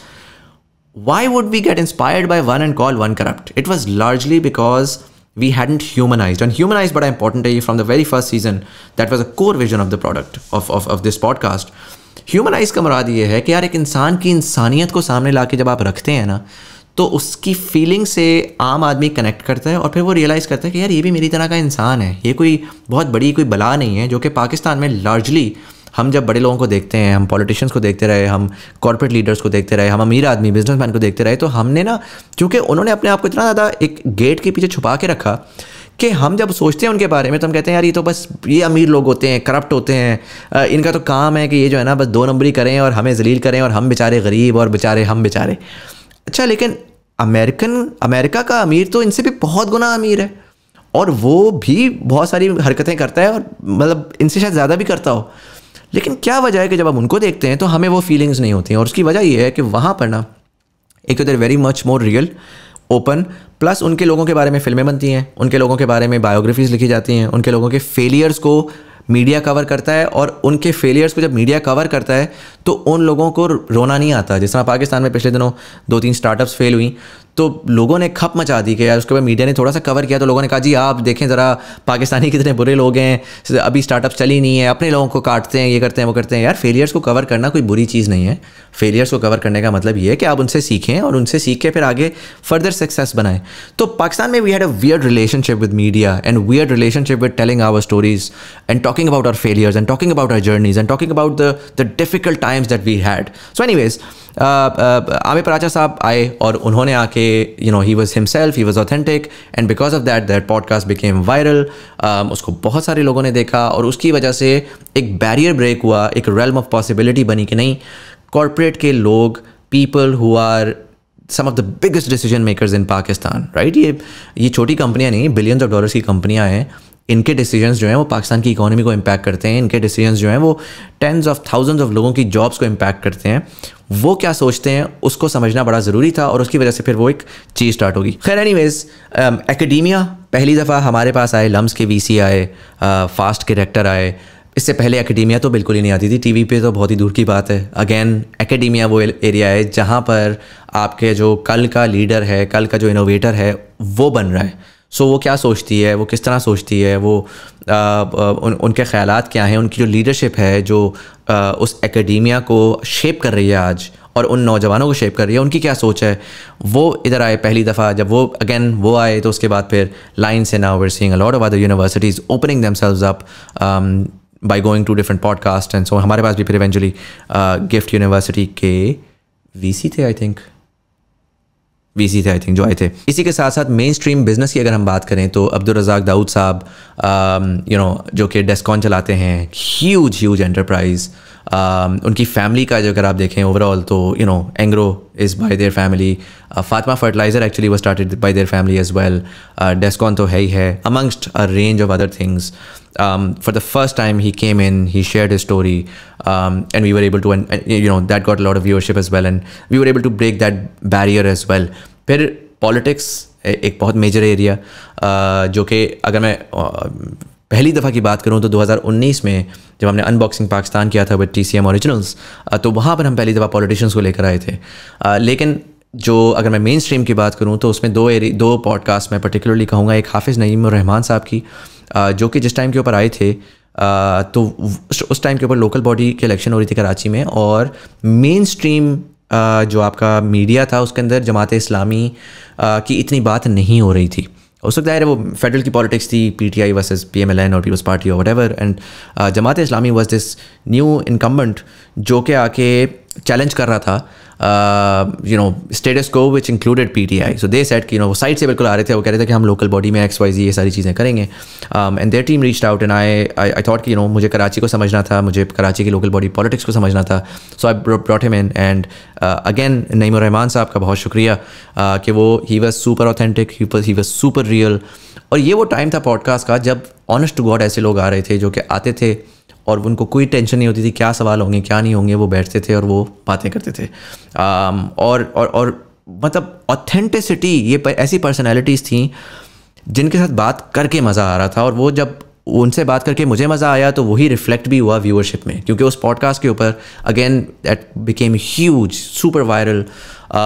S1: why would be get inspired by one and call one corrupt it was largely because we hadn't humanize and humanize बड़ा important है the very first season that was a core vision of the product of, of, of this podcast humanize का मुराद ये है कि यार एक इंसान की इंसानियत को सामने ला के जब आप रखते हैं ना तो उसकी फीलिंग से आम आदमी कनेक्ट करता है और फिर वो रियलाइज़ करता है कि यार ये भी मेरी तरह का इंसान है ये कोई बहुत बड़ी कोई बला नहीं है जो कि पाकिस्तान में लार्जली हम जब बड़े लोगों को देखते हैं हम पॉलिटिशियंस को देखते रहे हम कॉर्पोरेट लीडर्स को देखते रहे हम अमीर आदमी बिजनेसमैन को देखते रहे तो हमने ना क्योंकि उन्होंने अपने आप को इतना ज़्यादा एक गेट के पीछे छुपा के रखा कि हम जब सोचते हैं उनके बारे में तो हम कहते हैं यार ये तो बस ये अमीर लोग होते हैं करप्ट होते हैं इनका तो काम है कि ये जो है ना बस दो नंबरी करें और हमें जलील करें और हम बेचारे गरीब और बेचारे हम बेचारे अच्छा लेकिन अमेरिकन अमेरिका का अमीर तो इनसे भी बहुत गुना अमीर है और वो भी बहुत सारी हरकतें करता है और मतलब इनसे शायद ज़्यादा भी करता हो लेकिन क्या वजह है कि जब हम उनको देखते हैं तो हमें वो फीलिंग्स नहीं होती हैं और उसकी वजह यह है कि वहाँ पर ना एक तो there very much more real open plus उनके लोगों के बारे में फिल्में बनती हैं उनके लोगों के बारे में बायोग्राफीज़ लिखी जाती हैं उनके लोगों के फेलियर्स को मीडिया कवर करता है और उनके फेलियर्स को जब मीडिया कवर करता है तो उन लोगों को रोना नहीं आता जिस तरह पाकिस्तान में पिछले दिनों दो तीन स्टार्टअप्स फेल हुई तो लोगों ने खप मचा दी कि यार उसके बाद मीडिया ने थोड़ा सा कवर किया तो लोगों ने कहा जी आप देखें ज़रा पाकिस्तानी कितने बुरे लोग हैं अभी स्टार्टअप्स चली नहीं है अपने लोगों को काटते हैं ये करते हैं वो करते हैं यार फेलियर्स को कवर करना कोई बुरी चीज़ नहीं है फेलियर्स को कवर करने का मतलब ये है कि आप उनसे सीखें और उनसे सीख के फिर आगे फर्दर सक्सेस बनाएं तो पाकिस्तान में we had a weird relationship with media and weird relationship with telling our stories and talking about our failures and talking about our journeys and talking about the the difficult times that we had so any Aamir Paracha साहब आए और उन्होंने आके you know he was himself he was authentic and because of that that podcast became viral उसको बहुत सारे लोगों ने देखा और उसकी वजह से एक बैरियर ब्रेक हुआ एक रेलम ऑफ पॉसिबिलिटी बनी कि नहीं कॉरपोरेट के लोग people who are some of the biggest decision makers in Pakistan right ये ये छोटी कंपनियां नहीं बिलियंस ऑफ डॉलर्स की कंपनियां हैं इनके डिसीजंस जो हैं वो पाकिस्तान की इकोनॉमी को इम्पैक्ट करते हैं इनके डिसीजंस जो हैं वो टेंस ऑफ थाउजेंड ऑफ लोगों की जॉब्स को इम्पैक्ट करते हैं वो क्या सोचते हैं उसको समझना बड़ा ज़रूरी था और उसकी वजह से फिर वो एक चीज़ स्टार्ट होगी खैर एनी वेज़ एकेडीमिया पहली दफ़ा हमारे पास आए लम्स के वी आए फास्ट uh, के डायरेक्टर आए इससे पहले एकेडीमिया तो बिल्कुल ही नहीं आती थी टीवी पे तो बहुत ही दूर की बात है अगेन एकेडीमिया वो एरिया है जहाँ पर आपके जो कल का लीडर है कल का जो इनोवेटर है वो बन रहा है सो वो क्या सोचती है वो किस तरह सोचती है वो आ, उन, उनके ख्याल क्या हैं उनकी जो लीडरशिप है जो आ, उस एकेडमिया को शेप कर रही है आज और उन नौजवानों को शेप कर रही है उनकी क्या सोच है वो इधर आए पहली दफ़ा जब वो अगेन वो आए तो उसके बाद फिर लाइन से now were seeing a lot of other universities opening themselves up by going to different podcast and so हमारे पास भी फिर इवेंचुअली गिफ्ट यूनिवर्सिटी के वी सी थे आई थिंक वीसी थे आई थिंक जो आए थे इसी के साथ साथ मेन स्ट्रीम बिज़नेस की अगर हम बात करें तो अब्दुल रजाक दाऊद साहब यू um, नो जो कि डेस्कॉन चलाते हैं ह्यूज ह्यूज एंटरप्राइज़ Um, उनकी फैमिली का जो अगर आप देखें ओवरऑल तो you know Engro is by their family Fatima fertilizer actually वो started by their family as well Descon तो है ही है amongst a range of other things for the first time he came in he share his story and we were able to you know that got lot of viewership as well and we were able to break that barrier as well फिर politics एक बहुत major area uh, जो कि अगर मैं uh, पहली दफ़ा की बात करूँ तो 2019 में जब हमने अनबॉक्सिंग पाकिस्तान किया था with T C M originals तो वहाँ पर हम पहली दफ़ा पॉलिटिशियंस को लेकर आए थे लेकिन जो अगर मैं मेन स्ट्रीम की बात करूँ तो उसमें दो एरी दो पॉडकास्ट मैं पर्टिकुलरली कहूँगा एक हाफिज़ नईम रहमान साहब की जो कि जिस टाइम के ऊपर आए थे तो उस टाइम के ऊपर लोकल बॉडी के इलेक्शन हो रही थी कराची में और मेन स्ट्रीम जो आपका मीडिया था उसके अंदर जमात इस्लामी की इतनी बात नहीं हो रही थी हो सकता है वो फेडरल की पॉलिटिक्स थी P T I versus P M L N और पीपल्स पार्टी और whatever and Jamaat Islami versus this new incumbent जो कि आके चैलेंज कर रहा था you know status quo which included P T I so they said कि नो वो साइड से बिल्कुल आ रहे थे वो कह रहे थे कि हम लोकल बॉडी में एक्स वाई जी ये सारी चीज़ें करेंगे and their team reach out and I I thought कि यू नो मुझे कराची को समझना था मुझे कराची की लोकल बॉडी पॉलिटिक्स को समझना था so I brought him in and again Naeem Rehman साहब का बहुत शुक्रिया uh, कि वो he was super authentic he was super real और ये वो टाइम था पॉडकास्ट का जब ऑनेस्ट टू गॉड ऐसे लोग आ रहे थे जो कि आते थे और उनको कोई टेंशन नहीं होती थी क्या सवाल होंगे क्या नहीं होंगे वो बैठते थे और वो बातें करते थे और और और मतलब ऑथेंटिसिटी ये पर, ऐसी पर्सनैलिटीज़ थी जिनके साथ बात करके मज़ा आ रहा था और वो जब उनसे बात करके मुझे मज़ा आया तो वही रिफ्लेक्ट भी हुआ व्यूअरशिप में क्योंकि उस पॉडकास्ट के ऊपर again that became huge super viral Um,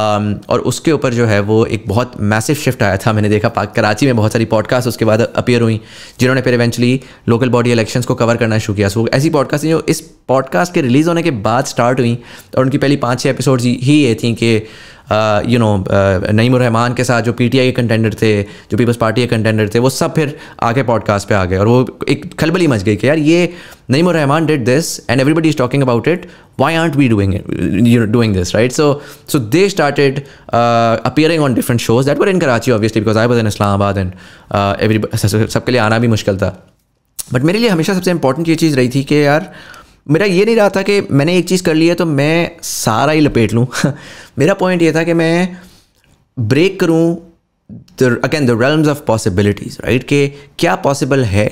S1: और उसके ऊपर जो है वो एक बहुत मैसिव शिफ्ट आया था मैंने देखा कराची में बहुत सारी पॉडकास्ट उसके बाद अपेयर हुई जिन्होंने फिर इवेंचुअली लोकल बॉडी इलेक्शंस को कवर करना शुरू किया सो ऐसी पॉडकास्ट जो इस पॉडकास्ट के रिलीज़ होने के बाद स्टार्ट हुई और उनकी पहली पाँच छः एपिसोड ही ये थी कि यू नो नईमुर रहमान के साथ जो पी टी आई के कंटेंडर थे जो पीपल्स पार्टी के कंटेंडर थे वो सब फिर आगे पॉडकास्ट पे आ गए और वो एक खलबली मच गई कि यार ये Naeem Rehman did this and everybody is talking about it why aren't we doing you doing this right so so they so appearing on different shows that different shows that were in karachi obviously because i was in uh, सबके लिए आना भी मुश्किल था but मेरे लिए हमेशा सबसे इंपॉर्टेंट ये चीज़ रही थी कि यार uh, मेरा ये नहीं रहा था कि मैंने एक चीज़ कर ली है तो मैं सारा ही लपेट लूँ मेरा पॉइंट ये था कि मैं ब्रेक करूँ again the realms of possibilities right कि क्या पॉसिबल है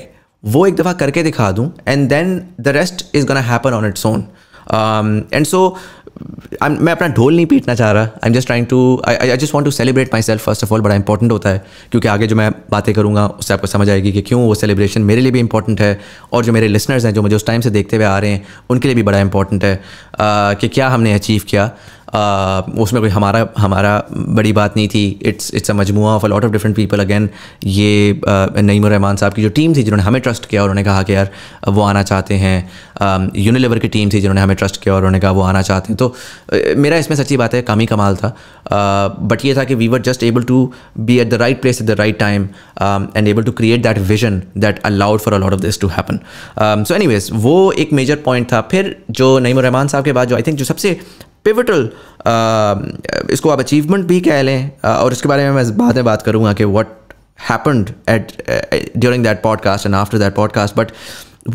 S1: वो एक दफ़ा करके दिखा दूँ and then the rest is gonna happen on its own and so मैं अपना ढोल नहीं पीटना चाह रहा I am just trying to I I just want to celebrate myself first of all बड़ा इंपॉर्टेंट होता है क्योंकि आगे जो मैं बातें करूँगा उससे आपको समझ आएगी कि क्यों वो सेलिब्रेशन मेरे लिए भी इंपॉर्टेंट है और जो मेरे लिसनर्स हैं जो मुझे उस टाइम से देखते हुए आ रहे हैं उनके लिए भी बड़ा इंपॉर्टेंट है uh, कि क्या हमने अचीव किया आ, उसमें कोई हमारा हमारा बड़ी बात नहीं थी इट्स इट्स अ मजमू of a lot of different people again ये नईम रहमान साहब की जो टीम थी जिन्होंने हमें ट्रस्ट किया और उन्होंने कहा कि यार वो आना चाहते हैं यूनिलेवर um, की टीम थी जिन्होंने हमें ट्रस्ट किया और उन्होंने कहा वो आना चाहते हैं तो मेरा इसमें सच्ची बात है कम ही कमाल था बट ये था कि we were just able to be at the right place at the right time and able to create that vision that allowed for a lot of this to happen so any वो एक major point था फिर जो नईम रहमान साहब के बाद जो आई think जो सबसे पिवटल uh, इसको आप अचीवमेंट भी कह लें uh, और इसके बारे में मैं बाद में बात करूँगा कि what happened at during that podcast and after that podcast but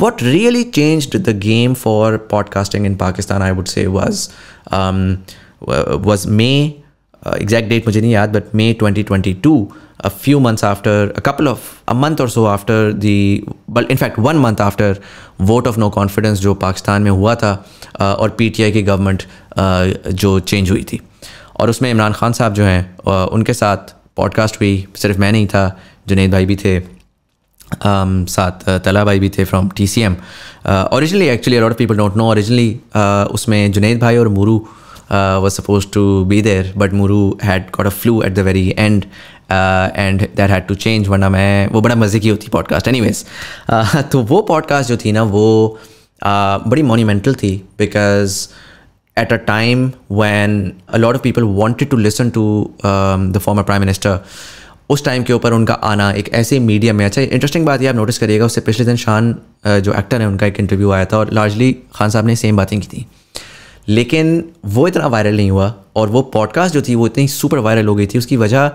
S1: what really change the game for podcasting in Pakistan I would say was was May exact date मुझे नहीं याद but May twenty twenty two a few months after, a couple of, a month or so after the, well, in fact, one month after vote of no confidence जो पाकिस्तान में हुआ था uh, और P T आई की government uh, जो change हुई थी और उसमें इमरान खान साहब जो हैं uh, उनके साथ पॉडकास्ट हुई सिर्फ मैं नहीं था जुनेद भाई भी थे um, साथ तला भाई भी थे from T C M originally actually a lot of people don't know originally उसमें जुनेद भाई और मुरू uh, was supposed to be there, but Muru had got a flu at the very end and that had to change वरना मैं वो बड़ा मज़े की होती पॉडकास्ट एनी वेज तो वो पॉडकास्ट जो थी ना वो uh, बड़ी मोनीमेंटल थी because at a time when a of people people to listen to the former prime minister उस टाइम के ऊपर उनका आना एक ऐसे मीडिया में अच्छा इंटरेस्टिंग बात यह आप नोटिस करिएगा उससे पिछले दिन शान uh, जो एक्टर है उनका एक इंटरव्यू आया था और लार्जली खान साहब ने सेम बातें की थी लेकिन वो इतना वायरल नहीं हुआ और वो पॉडकास्ट जो थी वो इतनी सुपर वायरल हो गई थी उसकी वजह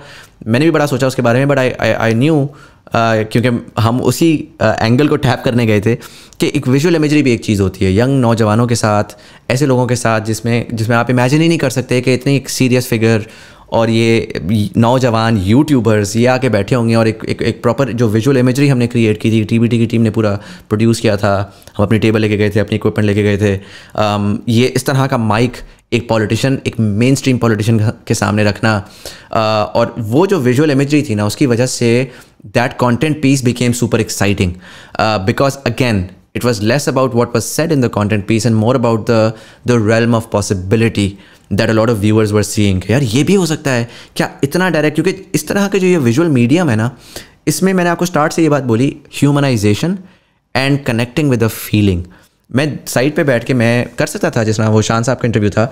S1: मैंने भी बड़ा सोचा उसके बारे में बट आई आई न्यू क्योंकि हम उसी एंगल uh, को टैप करने गए थे कि एक विजुअल इमेजरी भी एक चीज़ होती है यंग नौजवानों के साथ ऐसे लोगों के साथ जिसमें जिसमें आप इमेजिन ही नहीं कर सकते कि इतनी एक सीरियस फिगर और ये नौजवान यूट्यूबर्स ये आके बैठे होंगे और एक एक, एक प्रॉपर जो विजुअल इमेजरी हमने क्रिएट की थी टीबीटी की टीम ने पूरा प्रोड्यूस किया था हम अपनी टेबल लेके गए थे अपनी इक्विपमेंट लेके गए थे आम, um, ये इस तरह का माइक एक पॉलिटिशियन एक मेन स्ट्रीम पॉलिटिशियन के सामने रखना आ, uh, और वो जो विजुअल इमेजरी थी ना उसकी वजह से that content piece became super exciting because again it was less about what was set in the content piece and more about the the realm of possibility that a lot of viewers were seeing यार ये भी हो सकता है क्या इतना direct क्योंकि इस तरह का जो ये विजुअल मीडियम है ना इसमें मैंने आपको स्टार्ट से ये बात बोली humanization and connecting with a feeling मैं साइड पे बैठ के मैं कर सकता था जिसमें वो शान साहब का इंटरव्यू था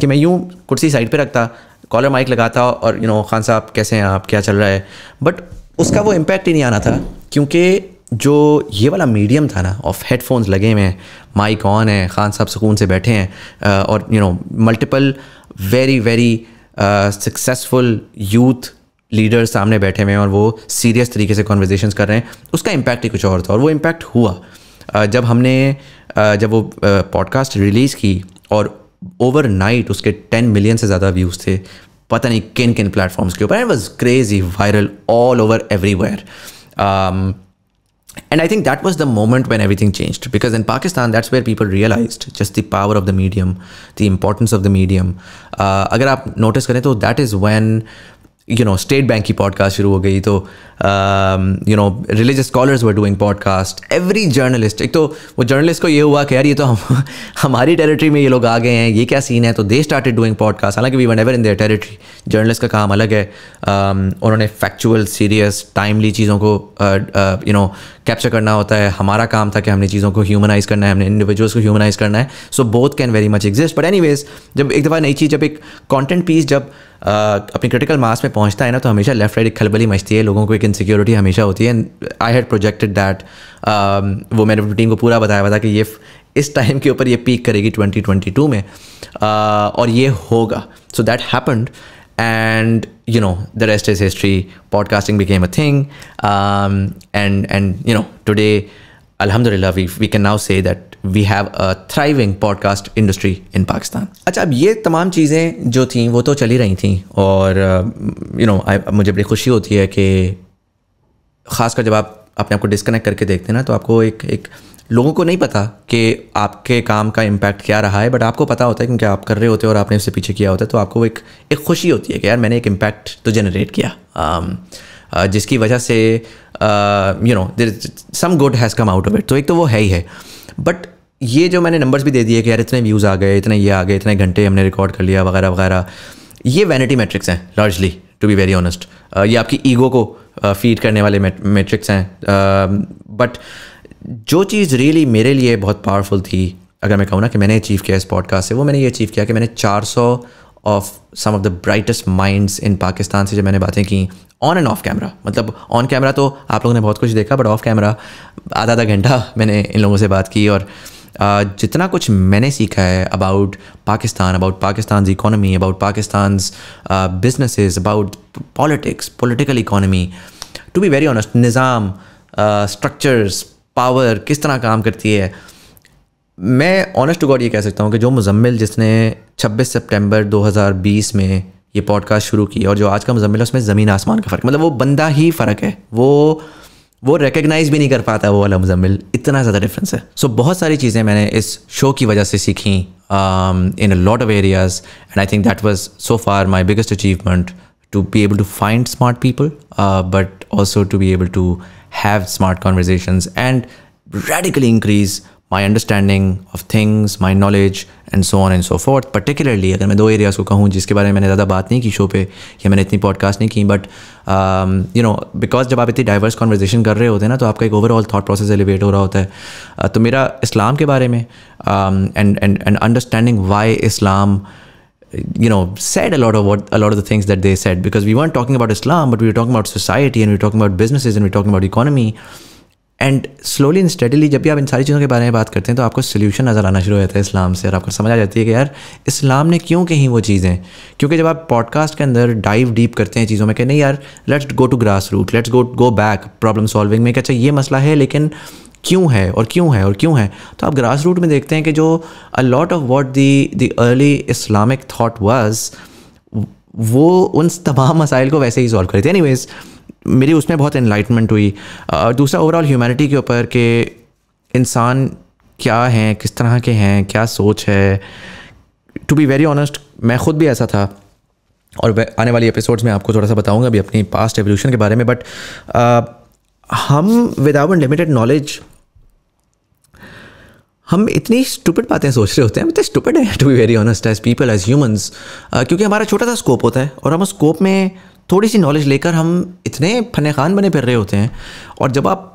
S1: कि मैं यूँ कुर्सी साइड पे रखता कॉलर माइक लगाता और you you know know, Khan sahab कैसे हैं आप क्या चल रहा है बट उसका वो इम्पैक्ट ही नहीं आना था क्योंकि जो ये वाला मीडियम था ना ऑफ हेडफोन्स लगे हुए हैं माइक ऑन है खान साहब सुकून से बैठे हैं और you know multiple very very successful youth leaders सामने बैठे हुए हैं और वो सीरियस तरीके से कॉन्वर्जेशन कर रहे हैं उसका इम्पैक्ट ही कुछ और था और वो इम्पैक्ट हुआ जब हमने जब वो पॉडकास्ट रिलीज़ की और ओवर नाइट उसके टेन मिलियन से ज़्यादा व्यूज़ थे पता नहीं किन किन प्लेटफॉर्म्स के ऊपर and was crazy viral all over everywhere and i think that was the moment when everything changed because in pakistan that's where people realized just the power of the medium the importance of the medium uh, agar aap notice kare that is when you know State Bank की podcast शुरू हो गई तो you know religious scholars were doing podcast every journalist एक तो वो journalist को ये हुआ कि यार ये तो हम हमारी टेरिटरी में ये लोग आ गए हैं ये क्या सीन है तो दे स्टार्टेड डूइंग पॉडकास्ट हालांकि वी वन ever in their territory journalist का काम अलग है um, उन्होंने फैक्चुअल सीरियस टाइमली चीज़ों को यू नो कैप्चर करना होता है हमारा काम था कि हमने चीज़ों को ह्यूमनाइज़ करना है हमने इंडिविजुअल्स को ह्यूमनाइज़ करना है so both can very much exist but any जब एक दफ़ा नई चीज़ जब एक कॉन्टेंट पीस जब अपनी क्रिटिकल मास में पहुंचता है ना तो हमेशा लेफ्ट राइट एक खलबली मचती है लोगों को एक इनसिक्योरिटी हमेशा होती है and I had projected that वो मैंने अपनी टीम को पूरा बताया हुआ था कि ये इस टाइम के ऊपर ये पीक करेगी 2022 में uh, और ये होगा so that happened and you know the rest is history podcasting became a thing and and you know today अलहमदिल्ला we we can now say that we have a thriving podcast industry in Pakistan अच्छा अब ये तमाम चीज़ें जो थी वो तो चली रही थी और यू नो आई मुझे बड़ी खुशी होती है कि ख़ासकर जब आप अपने आप को डिसकनेक्ट करके देखते हैं ना तो आपको एक एक लोगों को नहीं पता कि आपके काम का इम्पैक्ट क्या रहा है बट आपको पता होता है क्योंकि आप कर रहे होते हैं और आपने उससे पीछे किया होता है तो आपको एक एक खुशी होती है कि यार मैंने एक इम्पैक्ट तो जनरेट किया um, uh, जिसकी वजह से you know there some good has come out of it तो एक तो वो है ही है बट ये जो मैंने नंबर्स भी दे दिए कि यार इतने व्यूज़ आ गए इतने ये आ गए इतने घंटे हमने रिकॉर्ड कर लिया वगैरह वगैरह ये वैनिटी मैट्रिक्स हैं largely to be very honest ये आपकी ईगो को फीड uh, करने वाले मैट्रिक्स हैं बट um, जो चीज़ रियली really मेरे लिए बहुत पावरफुल थी अगर मैं कहूँ ना कि मैंने अचीव किया इस पॉडकास्ट से वो मैंने ये अचीव किया कि मैंने 400 of some of the brightest minds in Pakistan से जब मैंने बातें की ऑन एंड ऑफ कैमरा मतलब ऑन कैमरा तो आप लोगों ने बहुत कुछ देखा बट ऑफ कैमरा आधा आधा घंटा मैंने इन लोगों से बात की और uh, जितना कुछ मैंने सीखा है about Pakistan about Pakistan economy about Pakistan businesses about politics political economy to be very honest निज़ाम स्ट्रक्चर्स पावर किस तरह काम करती है मैं ऑनेस्ट टू गॉड ये कह सकता हूँ कि जो मुजम्मिल जिसने 26 सितंबर 2020 में ये पॉडकास्ट शुरू की और जो आज का मुजम्मिल है उसमें ज़मीन आसमान का फ़र्क मतलब वो बंदा ही फ़र्क है वो वो रिकग्नाइज भी नहीं कर पाता वो वाला मुजम्मिल इतना ज़्यादा डिफरेंस है सो so, बहुत सारी चीज़ें मैंने इस शो की वजह से सीखी in a lot of areas and I think that was so far my biggest achievement to be able to find smart people but also to be able to have smart conversation and radically increase my understanding of things my knowledge and so on and so forth particularly अगर मैं दो areas को कहूँ जिसके बारे में मैंने ज़्यादा बात नहीं की शो पे या मैंने इतनी पॉडकास्ट नहीं की बट यू नो बिकॉज जब आप इतनी डाइवर्स कॉन्वर्जेसन कर रहे होते हैं ना तो आपका एक ओवरऑल थाट प्रोसेस एलिवेट हो रहा होता है uh, तो मेरा इस्लाम के बारे में and and and understanding why Islam you know said a lot of what a lot of the things that they said because we weren't talking about islam but we were talking about society and we were talking about businesses and and slowly and steadily जब भी आप इन सारी चीज़ों के बारे में बात करते हैं तो आपको सोल्यूशन नज़र आना शुरू हो जाता है इस्लाम से और आपको समझ आ जाती है कि यार इस्लाम ने क्यों कहीं वो चीज़ें क्योंकि जब आप पॉडकास्ट के अंदर डाइव डीप करते हैं चीज़ों में कि नहीं यार let's go to grass root let's go go back problem solving में कि अच्छा ये मसला है लेकिन क्यों है और क्यों है और क्यों है तो आप ग्रास रूट में देखते हैं कि जो a lot of what the the early Islamic thought was वो उन तमाम मसाइल को वैसे ही सॉल्व करते हैं वेज़ मेरी उसमें बहुत इन्लाइटमेंट हुई और दूसरा ओवरऑल ह्यूमैनिटी के ऊपर कि इंसान क्या हैं किस तरह के हैं क्या सोच है टू बी वेरी ऑनेस्ट मैं ख़ुद भी ऐसा था और आने वाली एपिसोड्स में आपको थोड़ा सा बताऊंगा भी अपनी पास्ट एवोल्यूशन के बारे में बट हम विदाउट लिमिटेड नॉलेज हम इतनी स्टूपिड बातें सोच रहे होते हैं इतने स्टूपिड हैं to be very honest as people as humans क्योंकि हमारा छोटा सा स्कोप होता है और हम उस स्कोप में थोड़ी सी नॉलेज लेकर हम इतने फन खान बने फिर रहे होते हैं और जब आप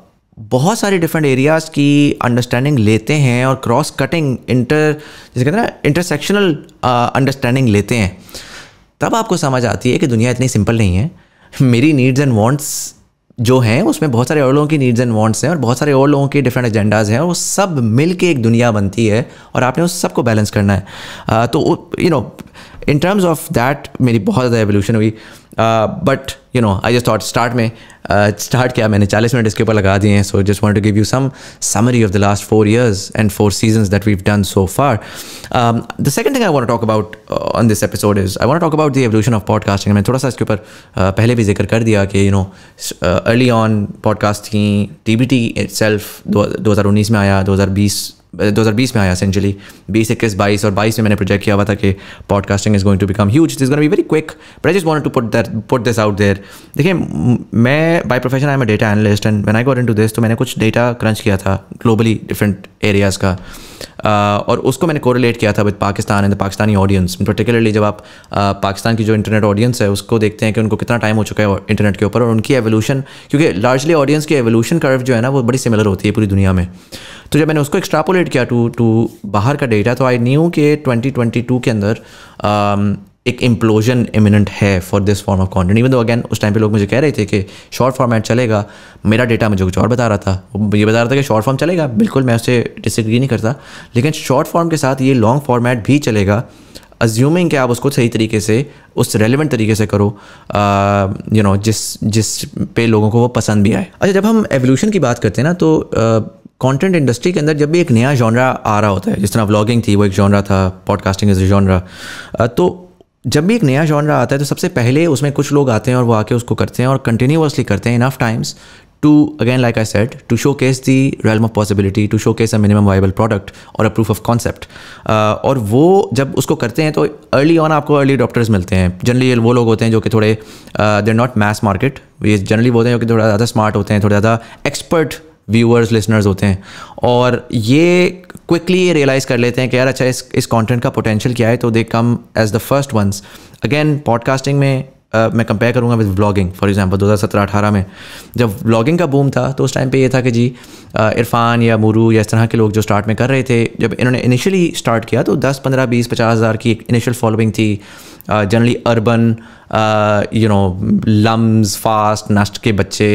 S1: बहुत सारे डिफरेंट एरियाज़ की अंडरस्टैंडिंग लेते हैं और क्रॉस कटिंग इंटर जैसे कहते हैं ना इंटरसेक्शनल अंडरस्टैंडिंग uh, लेते हैं तब आपको समझ आती है कि दुनिया इतनी सिंपल नहीं है मेरी नीड्स एंड वांट्स जो हैं उसमें बहुत सारे और लोगों की नीड्स एंड वांट्स हैं और बहुत सारे और लोगों के डिफरेंट एजेंडाज हैं वो सब मिल के एक दुनिया बनती है और आपने उस सबको बैलेंस करना है आ, uh, तो you know know, in terms of that मेरी बहुत ज़्यादा एवोल्यूशन हुई but you know I just thought start में स्टार्ट uh, किया मैंने 40 मिनट इसके ऊपर लगा दिए हैं so just want to give you some summary of the last four years and four season that we done so far the second thing I want talk about on this episode is I want talk about the evolution of podcasting मैंने थोड़ा सा इसके ऊपर uh, पहले भी जिक्र कर दिया कि you know early on podcast थी टी बी टी सेल्फ दो हज़ार उन्नीस में आया दो हज़ार बीस दो हज़ार बीस में आया सेंचुअली बीस इक्कीस बाईस और बाईस में मैंने प्रोजेक्ट किया हुआ था कि podcasting is going to become huge is going be very quick but is want to put there put this out there देखिए मैं by profession I am data analyst and man I into this तो मैंने कुछ data crunch किया था globally different areas का और उसको मैंने कोरिलेट किया था with Pakistan and the Pakistani audience particularly जब आप पाकिस्तान की जो इंटरनेट ऑडियंस है उसको देखते हैं कि उनको कितना टाइम हो चुका है इंटरनेट के ऊपर और उनकी एवोल्यूशन क्योंकि लार्जली ऑडियंस की एवोल्यूशन कर्व जो है ना वो बड़ी सिमिलर होती है पूरी दुनिया में तो जब मैंने उसको एक्स्ट्रापोलेट किया टू टू बाहर का डेटा तो आई न्यू के ट्वेंटी के अंदर एक इम्प्लोजन इमिनेंट है for this form of content even though again उस टाइम पे लोग मुझे कह रहे थे कि शॉर्ट फॉर्मेट चलेगा मेरा डेटा मुझे कुछ और बता रहा था ये बता रहा था कि शॉर्ट फॉर्म चलेगा बिल्कुल मैं उससे डिसग्री नहीं करता लेकिन शॉर्ट फॉर्म के साथ ये लॉन्ग फॉर्मेट भी चलेगा अज्यूमिंग कि आप उसको सही तरीके से उस रेलिवेंट तरीके से करो यू नो जिस जिस पे लोगों को वो पसंद भी आए अच्छा जब हम एवोल्यूशन की बात करते हैं ना तो कंटेंट इंडस्ट्री के अंदर जब भी एक नया जॉनरा आ रहा होता है जिस तरह व्लॉगिंग थी वो एक जॉनरा था पॉडकास्टिंग इज जॉनरा तो जब भी एक नया जॉनरा आता है तो सबसे पहले उसमें कुछ लोग आते हैं और वो आके उसको करते हैं और कंटिन्यूसली करते हैं enough times to again like I set to showcase the realm of possibility to showcase a minimum viable product और अ प्रूफ ऑफ कॉन्सेप्ट और वो जब उसको करते हैं तो अर्ली ऑन आपको अर्ली डॉक्टर्स मिलते हैं जनरली वो लोग होते हैं जो कि थोड़े देर नॉट मैस मार्केट ये जनरली वो होते हैं जो कि थोड़ा ज़्यादा स्मार्ट होते हैं थोड़े ज़्यादा एक्सपर्ट व्यूअर्स लिसनर्स होते हैं और ये क्विकली ये रियलाइज़ कर लेते हैं कि यार अच्छा इस इस कॉन्टेंट का पोटेंशियल क्या है तो they come as the first ones again podcasting में Uh, मैं कंपेयर करूँगा विद व्लॉगिंग फॉर एग्ज़ाम्पल दो हज़ार सत्रह अठारह में जब व्लागिंग का बूम था तो उस टाइम पर यह था कि जी इरफान या मुरू या इस तरह के लोग जो स्टार्ट में कर रहे थे जब इन्होंने इनिशियली स्टार्ट किया तो दस पंद्रह बीस पचास हज़ार की इनिशियल फॉलोइंग थी generally urban you know LUMS FAST NUST के बच्चे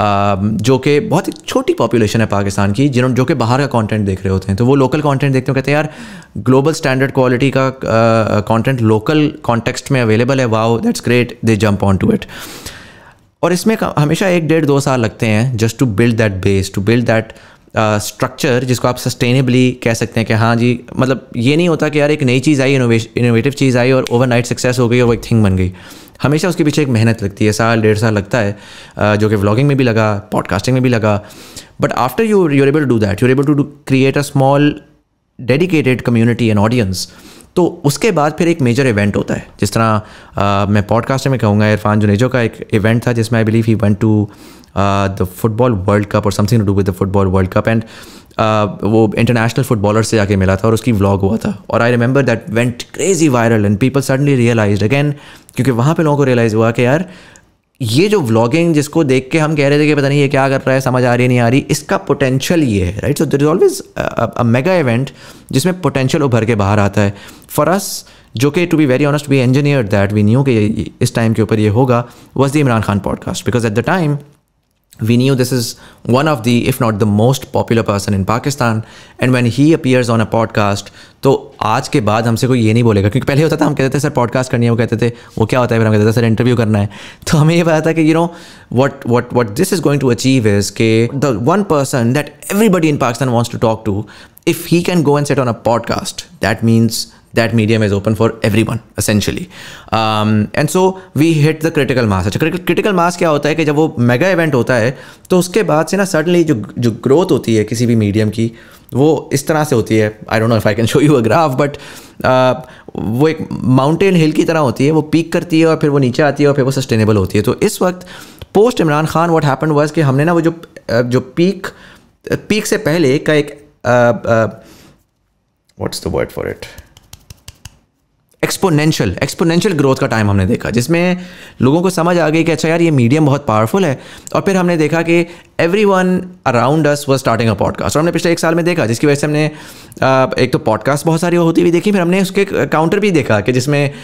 S1: जो कि बहुत ही छोटी पॉपुलेशन है पाकिस्तान की जिन्होंने जो कि बाहर का कंटेंट देख रहे होते हैं तो वो लोकल कंटेंट देखते हैं कहते हैं यार ग्लोबल स्टैंडर्ड क्वालिटी का कंटेंट लोकल कॉन्टेक्स्ट में अवेलेबल है wow that's great they jump on to it और इसमें हमेशा एक डेढ़ दो साल लगते हैं just to build that base to build that structure uh, जिसको आप सस्टेनेबली कह सकते हैं कि हाँ जी मतलब ये नहीं होता कि यार एक नई चीज़ आई इनोवेटिव चीज़ आई और ओवरनाइट सक्सेस हो गई और वो एक थिंग बन गई हमेशा उसके पीछे एक मेहनत लगती है साल डेढ़ साल लगता है uh, जो कि व्लॉगिंग में भी लगा पॉडकास्टिंग में भी लगा but after you you're able to do that you're able to create a small dedicated community and audience तो उसके बाद फिर एक मेजर इवेंट होता है जिस तरह uh, मैं पॉडकास्टर में कहूँगा इरफान जुनेजो का एक इवेंट था जिसमें I believe he went to the football world cup और something to do with the football world cup and वो इंटरनेशनल फुटबॉलर से जाके मिला था और उसकी व्लॉग हुआ था और I remember that went crazy viral and people suddenly realize again क्योंकि वहाँ पर लोगों को रियलाइज़ हुआ कि यार ये जो व्लॉगिंग जिसको देख के हम कह रहे थे कि पता नहीं ये क्या कर रहा है समझ आ रही नहीं आ रही इसका पोटेंशियल ये है right so there is always a mega event जिसमें पोटेंशियल उभर के बाहर आता है फॉर अस जो कि to be very honest we engineer that we knew कि इस टाइम के ऊपर ये होगा was the Imran Khan podcast because at the time We knew this is one of the, if not the most popular person in Pakistan. And when he appears on a podcast, तो आज के बाद हमसे कोई ये नहीं बोलेगा क्योंकि पहले होता था हम कहते थे सर पॉडकास्ट करनी है वो कहते थे वो क्या होता है फिर हम कहते थे सर इंटरव्यू करना है तो हमें ये पता था कि you know what what what this is going to achieve is के the one person that everybody in Pakistan wants to talk to if he can go and set on a podcast that means that medium is open for everyone essentially um, and so we hit the critical mass अच्छा critical mass क्या होता है कि जब वो mega event होता है तो उसके बाद से ना suddenly जो जो growth होती है किसी भी medium की वो इस तरह से होती है I don't know if I can show you a graph but वो एक माउंटेन हिल की तरह होती है वो पीक करती है और फिर वो नीचे आती है और फिर वो सस्टेनेबल होती है तो इस वक्त post Imran Khan what happen was कि हमने ना वो जो uh, जो पीक पीक uh, से पहले का एक what's the word for it exponential exponential growth का टाइम हमने देखा जिसमें लोगों को समझ आ गई कि अच्छा यार ये मीडियम बहुत पावरफुल है और फिर हमने देखा कि everyone around us was starting a podcast और हमने पिछले एक साल में देखा जिसकी वजह से हमने एक तो पॉडकास्ट बहुत सारी होती हुई देखी फिर हमने उसके काउंटर भी देखा कि जिसमें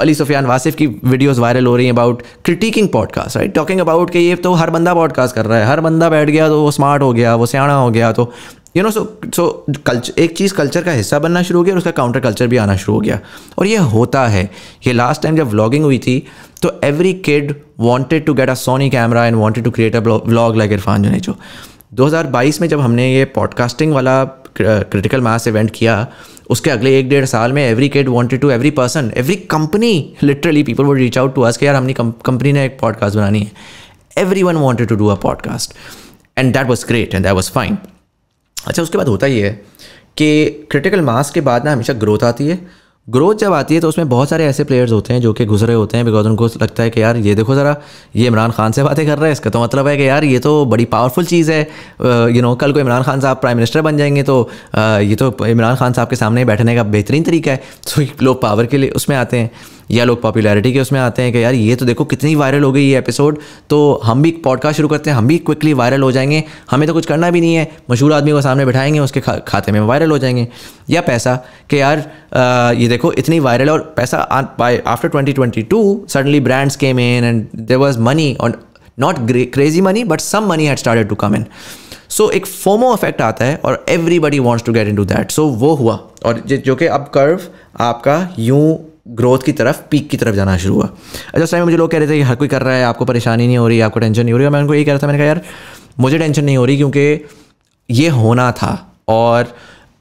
S1: अली सुफियान वासिफ की वीडियोज़ वायरल हो रही हैं about criticizing podcast right talking about कि ये तो हर बंदा पॉडकास्ट कर रहा है हर बंदा बैठ गया तो वो स्मार्ट हो गया वो सियाणा हो गया तो you know so so culture एक चीज़ कल्चर का हिस्सा बनना शुरू हो गया और उसका काउंटर कल्चर भी आना शुरू हो गया और ये होता है ये लास्ट टाइम जब व्लॉगिंग हुई थी तो every kid wanted to get a Sony camera and wanted to create a vlog like Irfan Junejo 2022 में जब हमने ये पॉडकास्टिंग वाला क्रिटिकल मास इवेंट किया उसके अगले एक डेढ़ साल में every kid wanted to every person every company literally people would reach out to us के यार हमने कंपनी ने एक पॉडकास्ट बनानी है everyone wanted to do a podcast and that was great and that was fine अच्छा उसके बाद होता ये है कि क्रिटिकल मास के बाद ना हमेशा ग्रोथ आती है ग्रोथ जब आती है तो उसमें बहुत सारे ऐसे प्लेयर्स होते हैं जो कि घुस रहे होते हैं बिकॉज उनको लगता है कि यार ये देखो ज़रा ये इमरान खान से बातें कर रहा है इसका तो मतलब है कि यार ये तो बड़ी पावरफुल चीज़ है यू नो कल को इमरान खान साहब प्राइम मिनिस्टर बन जाएंगे तो आ, ये तो इमरान खान साहब के सामने बैठने का बेहतरीन तरीका है तो लोग पावर के लिए उसमें आते हैं या लोग पॉपुलैरिटी के उसमें आते हैं कि यार ये तो देखो कितनी वायरल हो गई ये एपिसोड तो हम भी पॉडकास्ट शुरू करते हैं हम भी क्विकली वायरल हो जाएंगे हमें तो कुछ करना भी नहीं है मशहूर आदमी को सामने बैठाएंगे उसके खा, खाते में वायरल हो जाएंगे या पैसा कि यार आ, ये देखो इतनी वायरल और पैसा after twenty twenty two suddenly brands came in and there was money और not crazy money but some money had started to come in so एक फोमो इफेक्ट आता है और everybody wants to get in to that so वो हुआ और जो कि अब कर्व आपका यूँ ग्रोथ की तरफ पीक की तरफ जाना शुरू हुआ अच्छा उस टाइम मुझे लोग कह रहे थे कि हर कोई कर रहा है आपको परेशानी नहीं हो रही आपको टेंशन नहीं हो रही और मैं उनको यही कह रहा था मैंने कहा यार मुझे टेंशन नहीं हो रही क्योंकि ये होना था और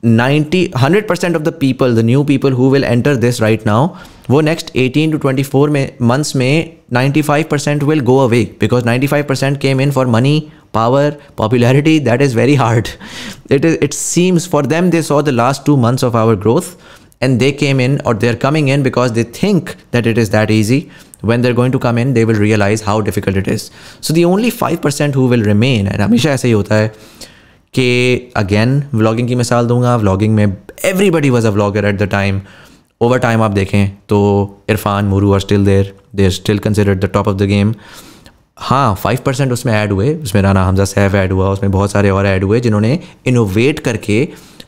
S1: ninety hundred percent of the people the new people who will enter this right now वो next eighteen to twenty four में मंथ्स में ninety five percent will go away because ninety five percent came in for money power popularity that is very hard it is it seems for them they saw the last two months of our growth and they came in or they're coming in because they think that it is that easy when they're going to come in they will realize how difficult it is so the only 5% who will remain and hamesha aisa hi hota hai ke again vlogging ki misal dunga vlogging mein everybody was a vlogger at the time over time aap dekhen to irfan muru are still there they are still considered the top of the game हाँ five percent उसमें add हुए उसमें Rana Hamza Saif add हुआ उसमें बहुत सारे और add हुए जिन्होंने इनोवेट करके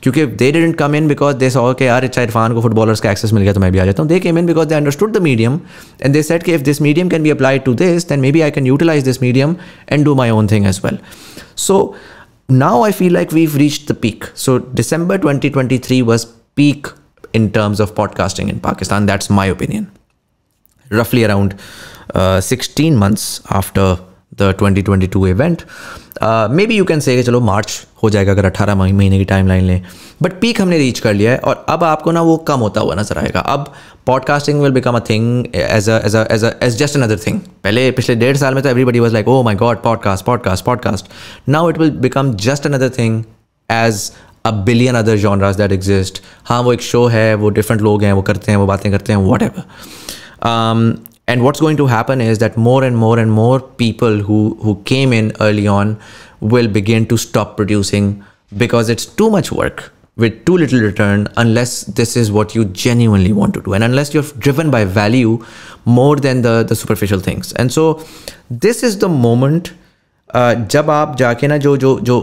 S1: क्योंकि they didn't come in because they saw के यार अच्छा इरफान को फुटबॉलर्स का एक्सेस मिल गया तो मैं भी आ जाता हूँ they came in because they understood the medium and they said कि if this medium can be apply to this then maybe I can utilise this medium and do my own thing as well so now I feel like we've reached the peak. So December 2023 was peak in terms of podcasting in Pakistan. That's my opinion. Roughly around uh, 16 months after the 2022 event maybe you can say चलो March हो जाएगा अगर अट्ठारह महीने की timeline लें but peak हमने reach कर लिया है और अब आपको ना वो कम होता हुआ नजर आएगा अब podcasting will become a thing as as as as just another thing पहले पिछले डेढ़ साल में तो everybody was like oh my God podcast podcast podcast now it will become just another thing as a billion other genres that exist हाँ वो एक show है वो डिफरेंट लोग हैं वो करते हैं वो बातें करते हैं whatever um, and what's going to happen is that more and more and more people who who came in early on will begin to stop producing because it's too much work with too little return unless this is what you genuinely want to do and unless you're driven by value more than the the superficial things and so this is the moment uh, जब आप जाके ना जो जो जो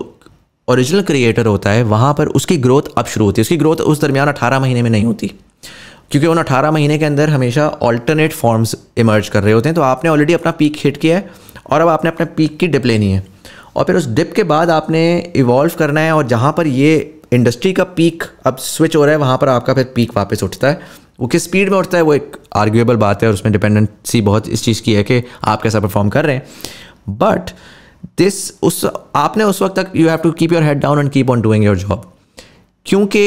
S1: original creator होता है वहाँ पर उसकी ग्रोथ अब शुरू होती है उसकी ग्रोथ उस दरमियान 18 महीने में नहीं होती क्योंकि उन अठारह महीने के अंदर हमेशा ऑल्टरनेट फॉर्म्स इमर्ज कर रहे होते हैं तो आपने ऑलरेडी अपना पीक हिट किया है और अब आपने अपना पीक की डिप लेनी है और फिर उस डिप के बाद आपने इवॉल्व करना है और जहाँ पर ये इंडस्ट्री का पीक अब स्विच हो रहा है वहाँ पर आपका फिर पीक वापस उठता है वो किस स्पीड में उठता है वो एक आर्ग्यूएबल बात है और उसमें डिपेंडेंसी बहुत इस चीज़ की है कि आप कैसा परफॉर्म कर रहे हैं बट दिस उस आपने उस वक्त तक you have to keep your head down and keep on doing your job क्योंकि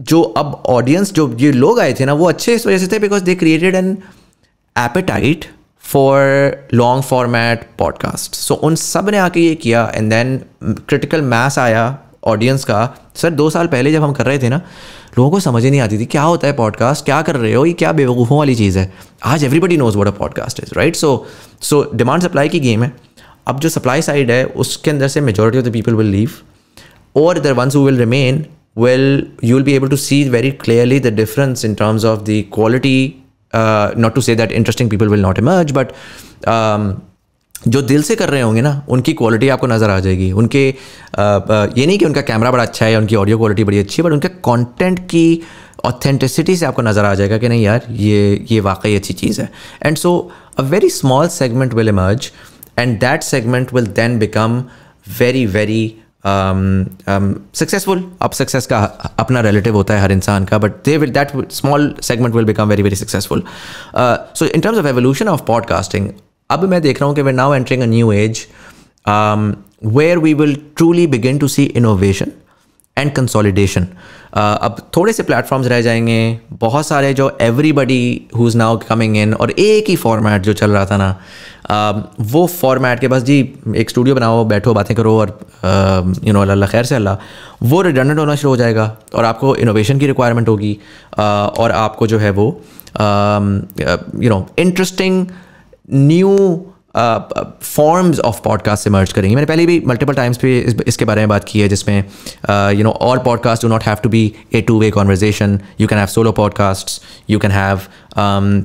S1: जो अब ऑडियंस जो ये लोग आए थे ना वो अच्छे इस वजह से थे because they created an appetite for long format podcast so उन सब ने आके ये किया एंड देन क्रिटिकल मैस आया ऑडियंस का सर दो साल पहले जब हम कर रहे थे ना लोगों को समझ ही नहीं आती थी क्या होता है पॉडकास्ट क्या कर रहे हो ये क्या बेवकूफ़ों वाली चीज़ है आज everybody knows what a podcast is right so so demand supply की गेम है अब जो सप्लाई साइड है उसके अंदर से majority of the people will leave और the ones who will remain well, you'll be able to see very clearly the difference in terms of the quality. Uh, not to say that interesting people will not emerge, but um, जो दिल से कर रहे होंगे ना उनकी quality आपको नज़र आ जाएगी उनके आ, uh, आ, uh, ये नहीं कि उनका कैमरा बड़ा अच्छा है उनकी ऑडियो क्वालिटी बड़ी अच्छी है बट उनके कंटेंट की ऑथेंटिसिटी से आपको नज़र आ जाएगा कि नहीं यार ये ये वाकई अच्छी चीज़ है and so a very small segment will emerge and that segment will then become very very successful अब सक्सेस का अपना रिलेटिव होता है हर इंसान का but they will that small segment will become very very successful so in terms of evolution of podcasting अब मैं देख रहा हूँ कि we now entering a new age where we will truly begin to see innovation and consolidation uh, अब थोड़े से platforms रह जाएंगे बहुत सारे जो everybody who is now coming in और एक ही फॉर्मेट जो चल रहा था ना uh, वो फॉर्मेट के बस जी एक स्टूडियो बनाओ बैठो बातें करो और यू um, नो अल्लाह खैर से अल्लाह वो रिडंडेंट होना शुरू हो जाएगा और आपको इनोवेशन की रिक्वायरमेंट होगी uh, और आपको जो है वो you know interesting new forms of podcast से मर्ज करेंगे मैंने पहले भी मल्टीपल टाइम्स पे इसके बारे में बात की है जिसमें you know all podcast do not have to be a two way conversation you can have solo podcast you can have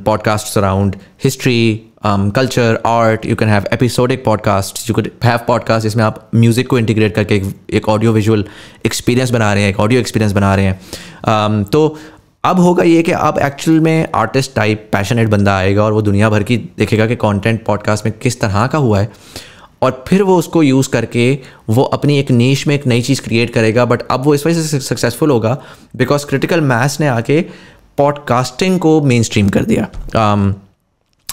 S1: podcast around history culture art you can have episodic podcast you can have podcast जिसमें आप music को integrate करके एक audio visual experience बना रहे हैं एक audio experience बना रहे हैं um, तो अब होगा ये कि अब एक्चुअल में आर्टिस्ट टाइप पैशनेट बंदा आएगा और वो दुनिया भर की देखेगा कि कंटेंट पॉडकास्ट में किस तरह का हुआ है और फिर वो उसको यूज़ करके वो अपनी एक नीच में एक नई चीज़ क्रिएट करेगा बट अब वो इस वजह से सक्सेसफुल होगा बिकॉज क्रिटिकल मैथ्स ने आके पॉडकास्टिंग को मेन स्ट्रीम कर दिया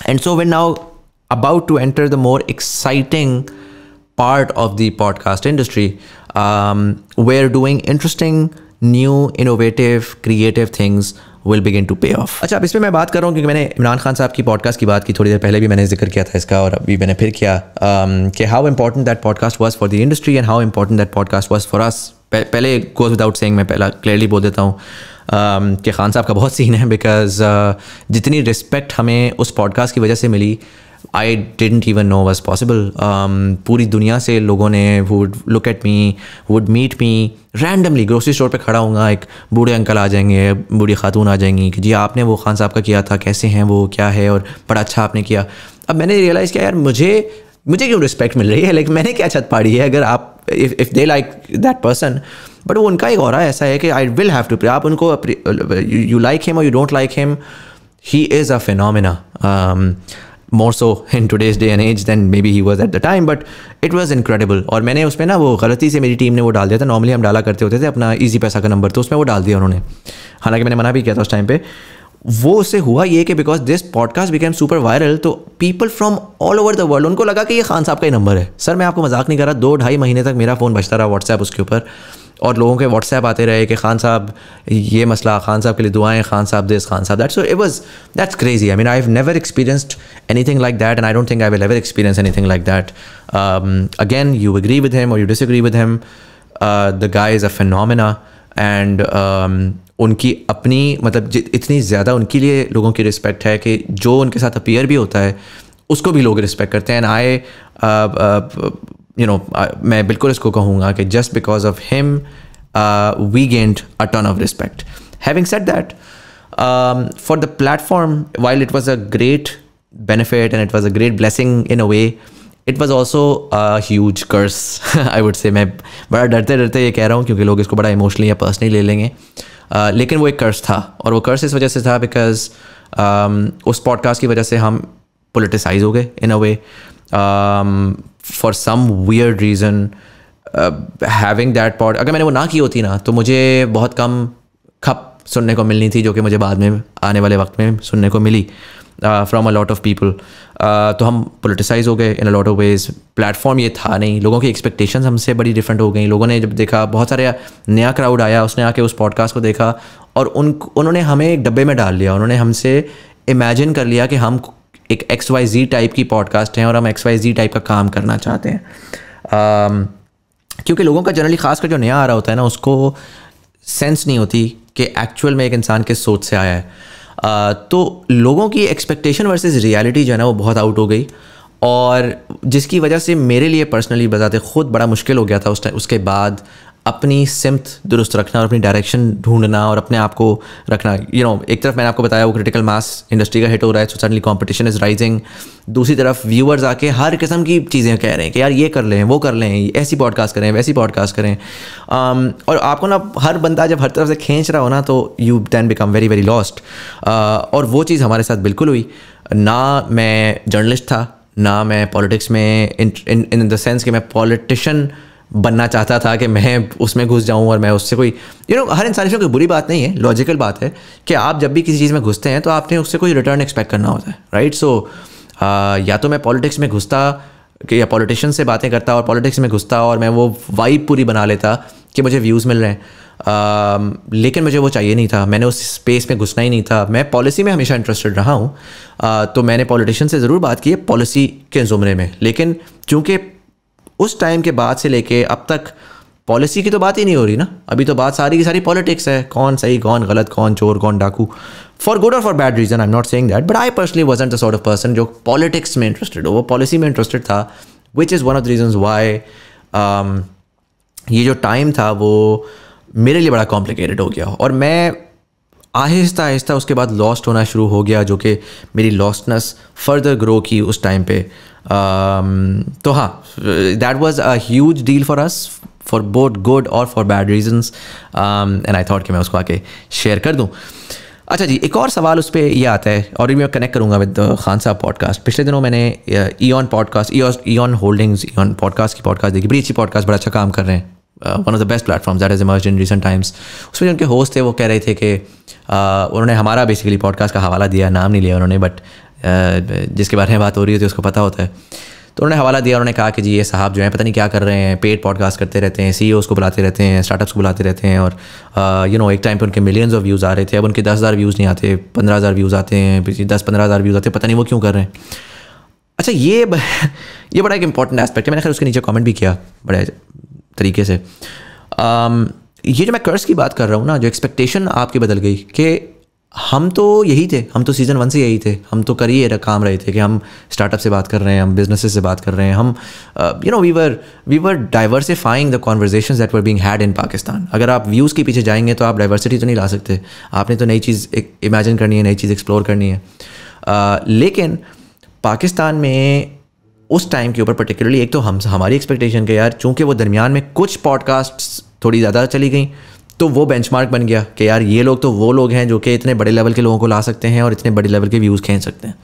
S1: and so when now about to enter the more exciting part of the podcast industry we are doing interesting new innovative creative things will begin to pay off अच्छा अब इस पर मैं बात कर रहा हूँ क्योंकि मैंने इमरान खान साहब की पॉडकास्ट की बात की थोड़ी देर पहले भी मैंने जिक्र किया था इसका और अभी मैंने फिर किया um, कि how important that podcast was for the industry and how important that podcast was for us पहले गोज विदाउट सेंग मैं पहला क्लियरली बोल देता हूँ um, कि खान साहब का बहुत सीन है बिकॉज uh, जितनी रिस्पेक्ट हमें उस पॉडकास्ट की वजह से मिली I didn't even know was possible पूरी दुनिया से लोगों ने would look at me would meet me randomly grocery store पे खड़ा हूँ एक बूढ़े अंकल आ जाएंगे बूढ़ी खातून आ जाएंगी कि जी आपने वो खान साहब का किया था कैसे हैं वो क्या है और बड़ा अच्छा आपने किया अब मैंने रियलाइज़ किया यार मुझे मुझे क्यों रिस्पेक्ट मिल रही है लाइक मैंने क्या छत पाड़ी है अगर आप if if they like that person but वो उनका एक और ऐसा है कि आई विल हैव टू आप उनको यू लाइक हिम और you don't like him he is a phenomenon more so in today's day and age than maybe he was at the time but it was incredible और मैंने उसमें ना वो गलती से मेरी टीम ने वो डाल दिया था नॉर्मली हम डाला करते होते थे अपना ईजी पैसा का नंबर तो उसमें वो डाल दिया उन्होंने हालांकि मैंने मना भी किया था उस टाइम पर वो उससे हुआ ये कि because this podcast became super viral तो people from all over the world उनको लगा कि ये खान साहब का ही नंबर है सर मैं आपको मजाक नहीं कर रहा दो ढाई महीने तक मेरा फ़ोन बचता रहा व्हाट्सएप उसके ऊपर और लोगों के व्हाट्सएप आते रहे कि खान साहब ये मसला खान साहब के लिए दुआएं खान साहब दिस खान साहब that so it was that's crazy I mean I have never experienced anything like that and I don't think I will ever experience anything like that again you agree with him और you disagree with him the guy is a phenomenon and उनकी अपनी मतलब इतनी ज़्यादा उनके लिए लोगों की रिस्पेक्ट है कि जो उनके साथ अपीयर भी होता है उसको भी लोग रिस्पेक्ट करते हैं एंड आई यू नो मैं बिल्कुल इसको कहूँगा कि just because of him we gained a ton of respect having set that for the platform while it was a great benefit and it was a great blessing in a way it was also huge curse I would say मैं बड़ा डरते डरते ये कह रहा हूँ क्योंकि लोग इसको बड़ा इमोशनली या पर्सनली ले लेंगे uh, लेकिन वो एक कर्स था और वो कर्स इस वजह से था बिकॉज um, उस पॉडकास्ट की वजह से हम पोलिटिसाइज हो गए in a way um, for some weird reason uh, having that pod अगर मैंने वो ना की होती ना तो मुझे बहुत कम खप सुनने को मिलनी थी जो कि मुझे बाद में आने वाले वक्त में सुनने को मिली from a lot of people तो हम पोलिटिसाइज हो गए in a lot of ways platform ये था नहीं लोगों की एक्सपेक्टेशन हमसे बड़ी डिफरेंट हो गई लोगों ने जब देखा बहुत सारे नया क्राउड आया उसने आके उस पॉडकास्ट को देखा और उन उन्होंने हमें एक डब्बे में डाल लिया उन्होंने हमसे इमेजिन कर लिया कि हम एक एक्स वाई जी टाइप की पॉडकास्ट हैं और हम एक्स वाई जी टाइप का काम करना चाहते हैं um, क्योंकि लोगों का जनरली खासकर जो नया आ रहा होता है ना उसको सेंस नहीं होती कि एक्चुअल में एक इंसान किस सोच से आया है uh, तो लोगों की एक्सपेक्टेशन वर्सेस रियलिटी जो है ना वो बहुत आउट हो गई और जिसकी वजह से मेरे लिए पर्सनली बताते ख़ुद बड़ा मुश्किल हो गया था उस टाइम उसके बाद अपनी सिमत दुरुस्त रखना और अपनी डायरेक्शन ढूंढना और अपने आप को रखना यू you नो know, एक तरफ मैंने आपको बताया वो क्रिटिकल मास इंडस्ट्री का हिट हो रहा है so suddenly competition is rising दूसरी तरफ व्यूअर्स आके हर किस्म की चीज़ें कह रहे हैं कि यार ये कर लें वो कर लें ऐसी पॉडकास्ट करें वैसी पॉडकास्ट करें um, और आपको ना हर बंदा जब हर तरफ से खींच रहा हो ना तो you then become very very lost और वो चीज़ हमारे साथ बिल्कुल हुई ना मैं जर्नलिस्ट था ना मैं पॉलिटिक्स में इन इन द सेंस कि मैं पॉलिटिशन बनना चाहता था कि मैं उसमें घुस जाऊँ और मैं उससे कोई यू you नो know, हर इंसान इसमें कोई बुरी बात नहीं है लॉजिकल बात है कि आप जब भी किसी चीज़ में घुसते हैं तो आपने उससे कोई रिटर्न एक्सपेक्ट करना होता है राइट सो so, या तो मैं पॉलिटिक्स में घुसता या पॉलिटिशन से बातें करता और पॉलिटिक्स में घुसता और मैं वो वाइब पूरी बना लेता कि मुझे व्यूज़ मिल रहे हैं आ, लेकिन मुझे वो चाहिए नहीं था मैंने उस स्पेस में घुसना ही नहीं था मैं पॉलिसी में हमेशा इंटरेस्टेड रहा हूँ तो मैंने पॉलिटिशन से ज़रूर बात की है पॉलिसी के ज़ुमरे में लेकिन चूँकि उस टाइम के बाद से लेके अब तक पॉलिसी की तो बात ही नहीं हो रही ना अभी तो बात सारी की सारी पॉलिटिक्स है कौन सही कौन गलत कौन चोर कौन डाकू फॉर गुड और for bad reason I am not saying that but I personally wasn't the sort of person जो पॉलिटिक्स में इंटरेस्टेड हो वो पॉलिसी में इंटरेस्टेड था which is one of the reason why ये जो टाइम था वो मेरे लिए बड़ा कॉम्प्लिकेटेड हो गया और मैं आहिस्ता आहिस्ता उसके बाद लॉस्ट होना शुरू हो गया जो कि मेरी लॉस्टनेस फर्दर ग्रो की उस टाइम पे तो हाँ that was a huge deal for us for both good और for bad reasons and I thought कि मैं उसको आके शेयर कर दूँ अच्छा जी एक और सवाल उस पर ये आता है और भी मैं कनेक्ट करूँगा विद खान साहब पॉडकास्ट पिछले दिनों मैंने Eon podcast Eon Holdings Eon podcast की पॉडकास्ट देखी बड़ी अच्छी पॉडकास्ट बड़ा अच्छा काम कर रहे हैं one of the best platform that is emerge in recent times उसमें जो उनके होस्ट थे वो कह रहे थे कि uh, उन्होंने हमारा बेसिकली पॉडकास्ट का हवाला दिया नाम नहीं लिया उन्होंने बट जिसके बारे में बात हो रही होती है उसको पता होता है तो उन्होंने हवाला दिया उन्होंने कहा कि जी ये साहब जो है पता नहीं क्या कर रहे हैं पेड पॉडकास्ट करते रहते हैं सी e को बुलाते रहते हैं स्टार्टअप्स को बुलाते रहते हैं और यू नो एक टाइम पर उनके मिलियंस ऑफ व्यूज़ आ रहे थे अब उनके दस हज़ार व्यूज़ नहीं आते पंद्रह हज़ार व्यूज़ आते हैं दस पंद्रह हज़ार व्यूज़ आते हैं पता नहीं वो क्यों कर रहे हैं अच्छा ये ये बड़ा एक इंपॉर्टेंट एस्पेक्ट है मैंने खैर उसके नीचे कमेंट भी किया बड़े तरीके से ये जो मैं कर्ज की बात कर रहा हूँ ना जो एक्सपेक्टेशन आपकी बदल गई कि हम तो यही थे हम तो सीज़न वन से यही थे हम तो कर ही काम रहे थे कि हम स्टार्टअप से बात कर रहे हैं हम बिजनेस से बात कर रहे हैं हम you know we were we were diversifying the conversation that were being had in Pakistan अगर आप व्यूज़ के पीछे जाएंगे तो आप डाइवर्सिटी तो नहीं ला सकते आपने तो नई चीज़ एक इमेजिन करनी है नई चीज़ एक्सप्लोर करनी है uh, लेकिन पाकिस्तान में उस टाइम के ऊपर पर्टिकुलरली एक तो हम हमारी एक्सपेक्टेशन के यार चूँकि वो दरमियान में कुछ पॉडकास्ट थोड़ी ज़्यादा चली गई तो वो बेंचमार्क बन गया कि यार ये लोग तो वो लोग हैं जो कि इतने बड़े लेवल के लोगों को ला सकते हैं और इतने बड़े लेवल के व्यूज़ खेल सकते हैं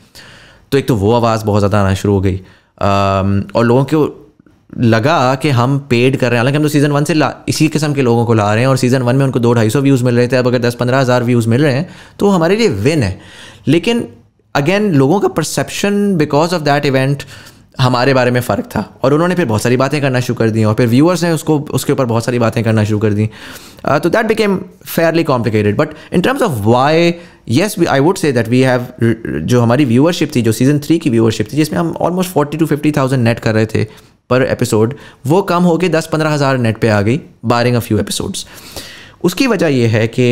S1: तो एक तो वो आवाज़ बहुत ज़्यादा आना शुरू हो गई और लोगों को लगा कि हम पेड कर रहे हैं हालांकि हम तो सीज़न वन से ला इसी किस्म के लोगों को ला रहे हैं और सीज़न वन में उनको दो ढाई सौ व्यूज़ मिल रहे थे अब अगर दस पंद्रह हज़ार व्यूज़ मिल रहे हैं तो हमारे लिए विन है लेकिन अगेन लोगों का perception because of that event हमारे बारे में फ़र्क था और उन्होंने फिर बहुत सारी बातें करना शुरू कर दी और फिर व्यूअर्स ने उसको उसके ऊपर बहुत सारी बातें करना शुरू कर दी uh, तो that became fairly complicated but in terms of why yes we I would say that we have जो हमारी व्यूअरशिप थी जो सीज़न थ्री की व्यूअरशिप थी जिसमें हम almost forty to fifty thousand net कर रहे थे पर एपिसोड वो कम होकर दस पंद्रह हज़ार नेट पर आ गई बारिंग अ फ्यू एपिसोड्स उसकी वजह यह है कि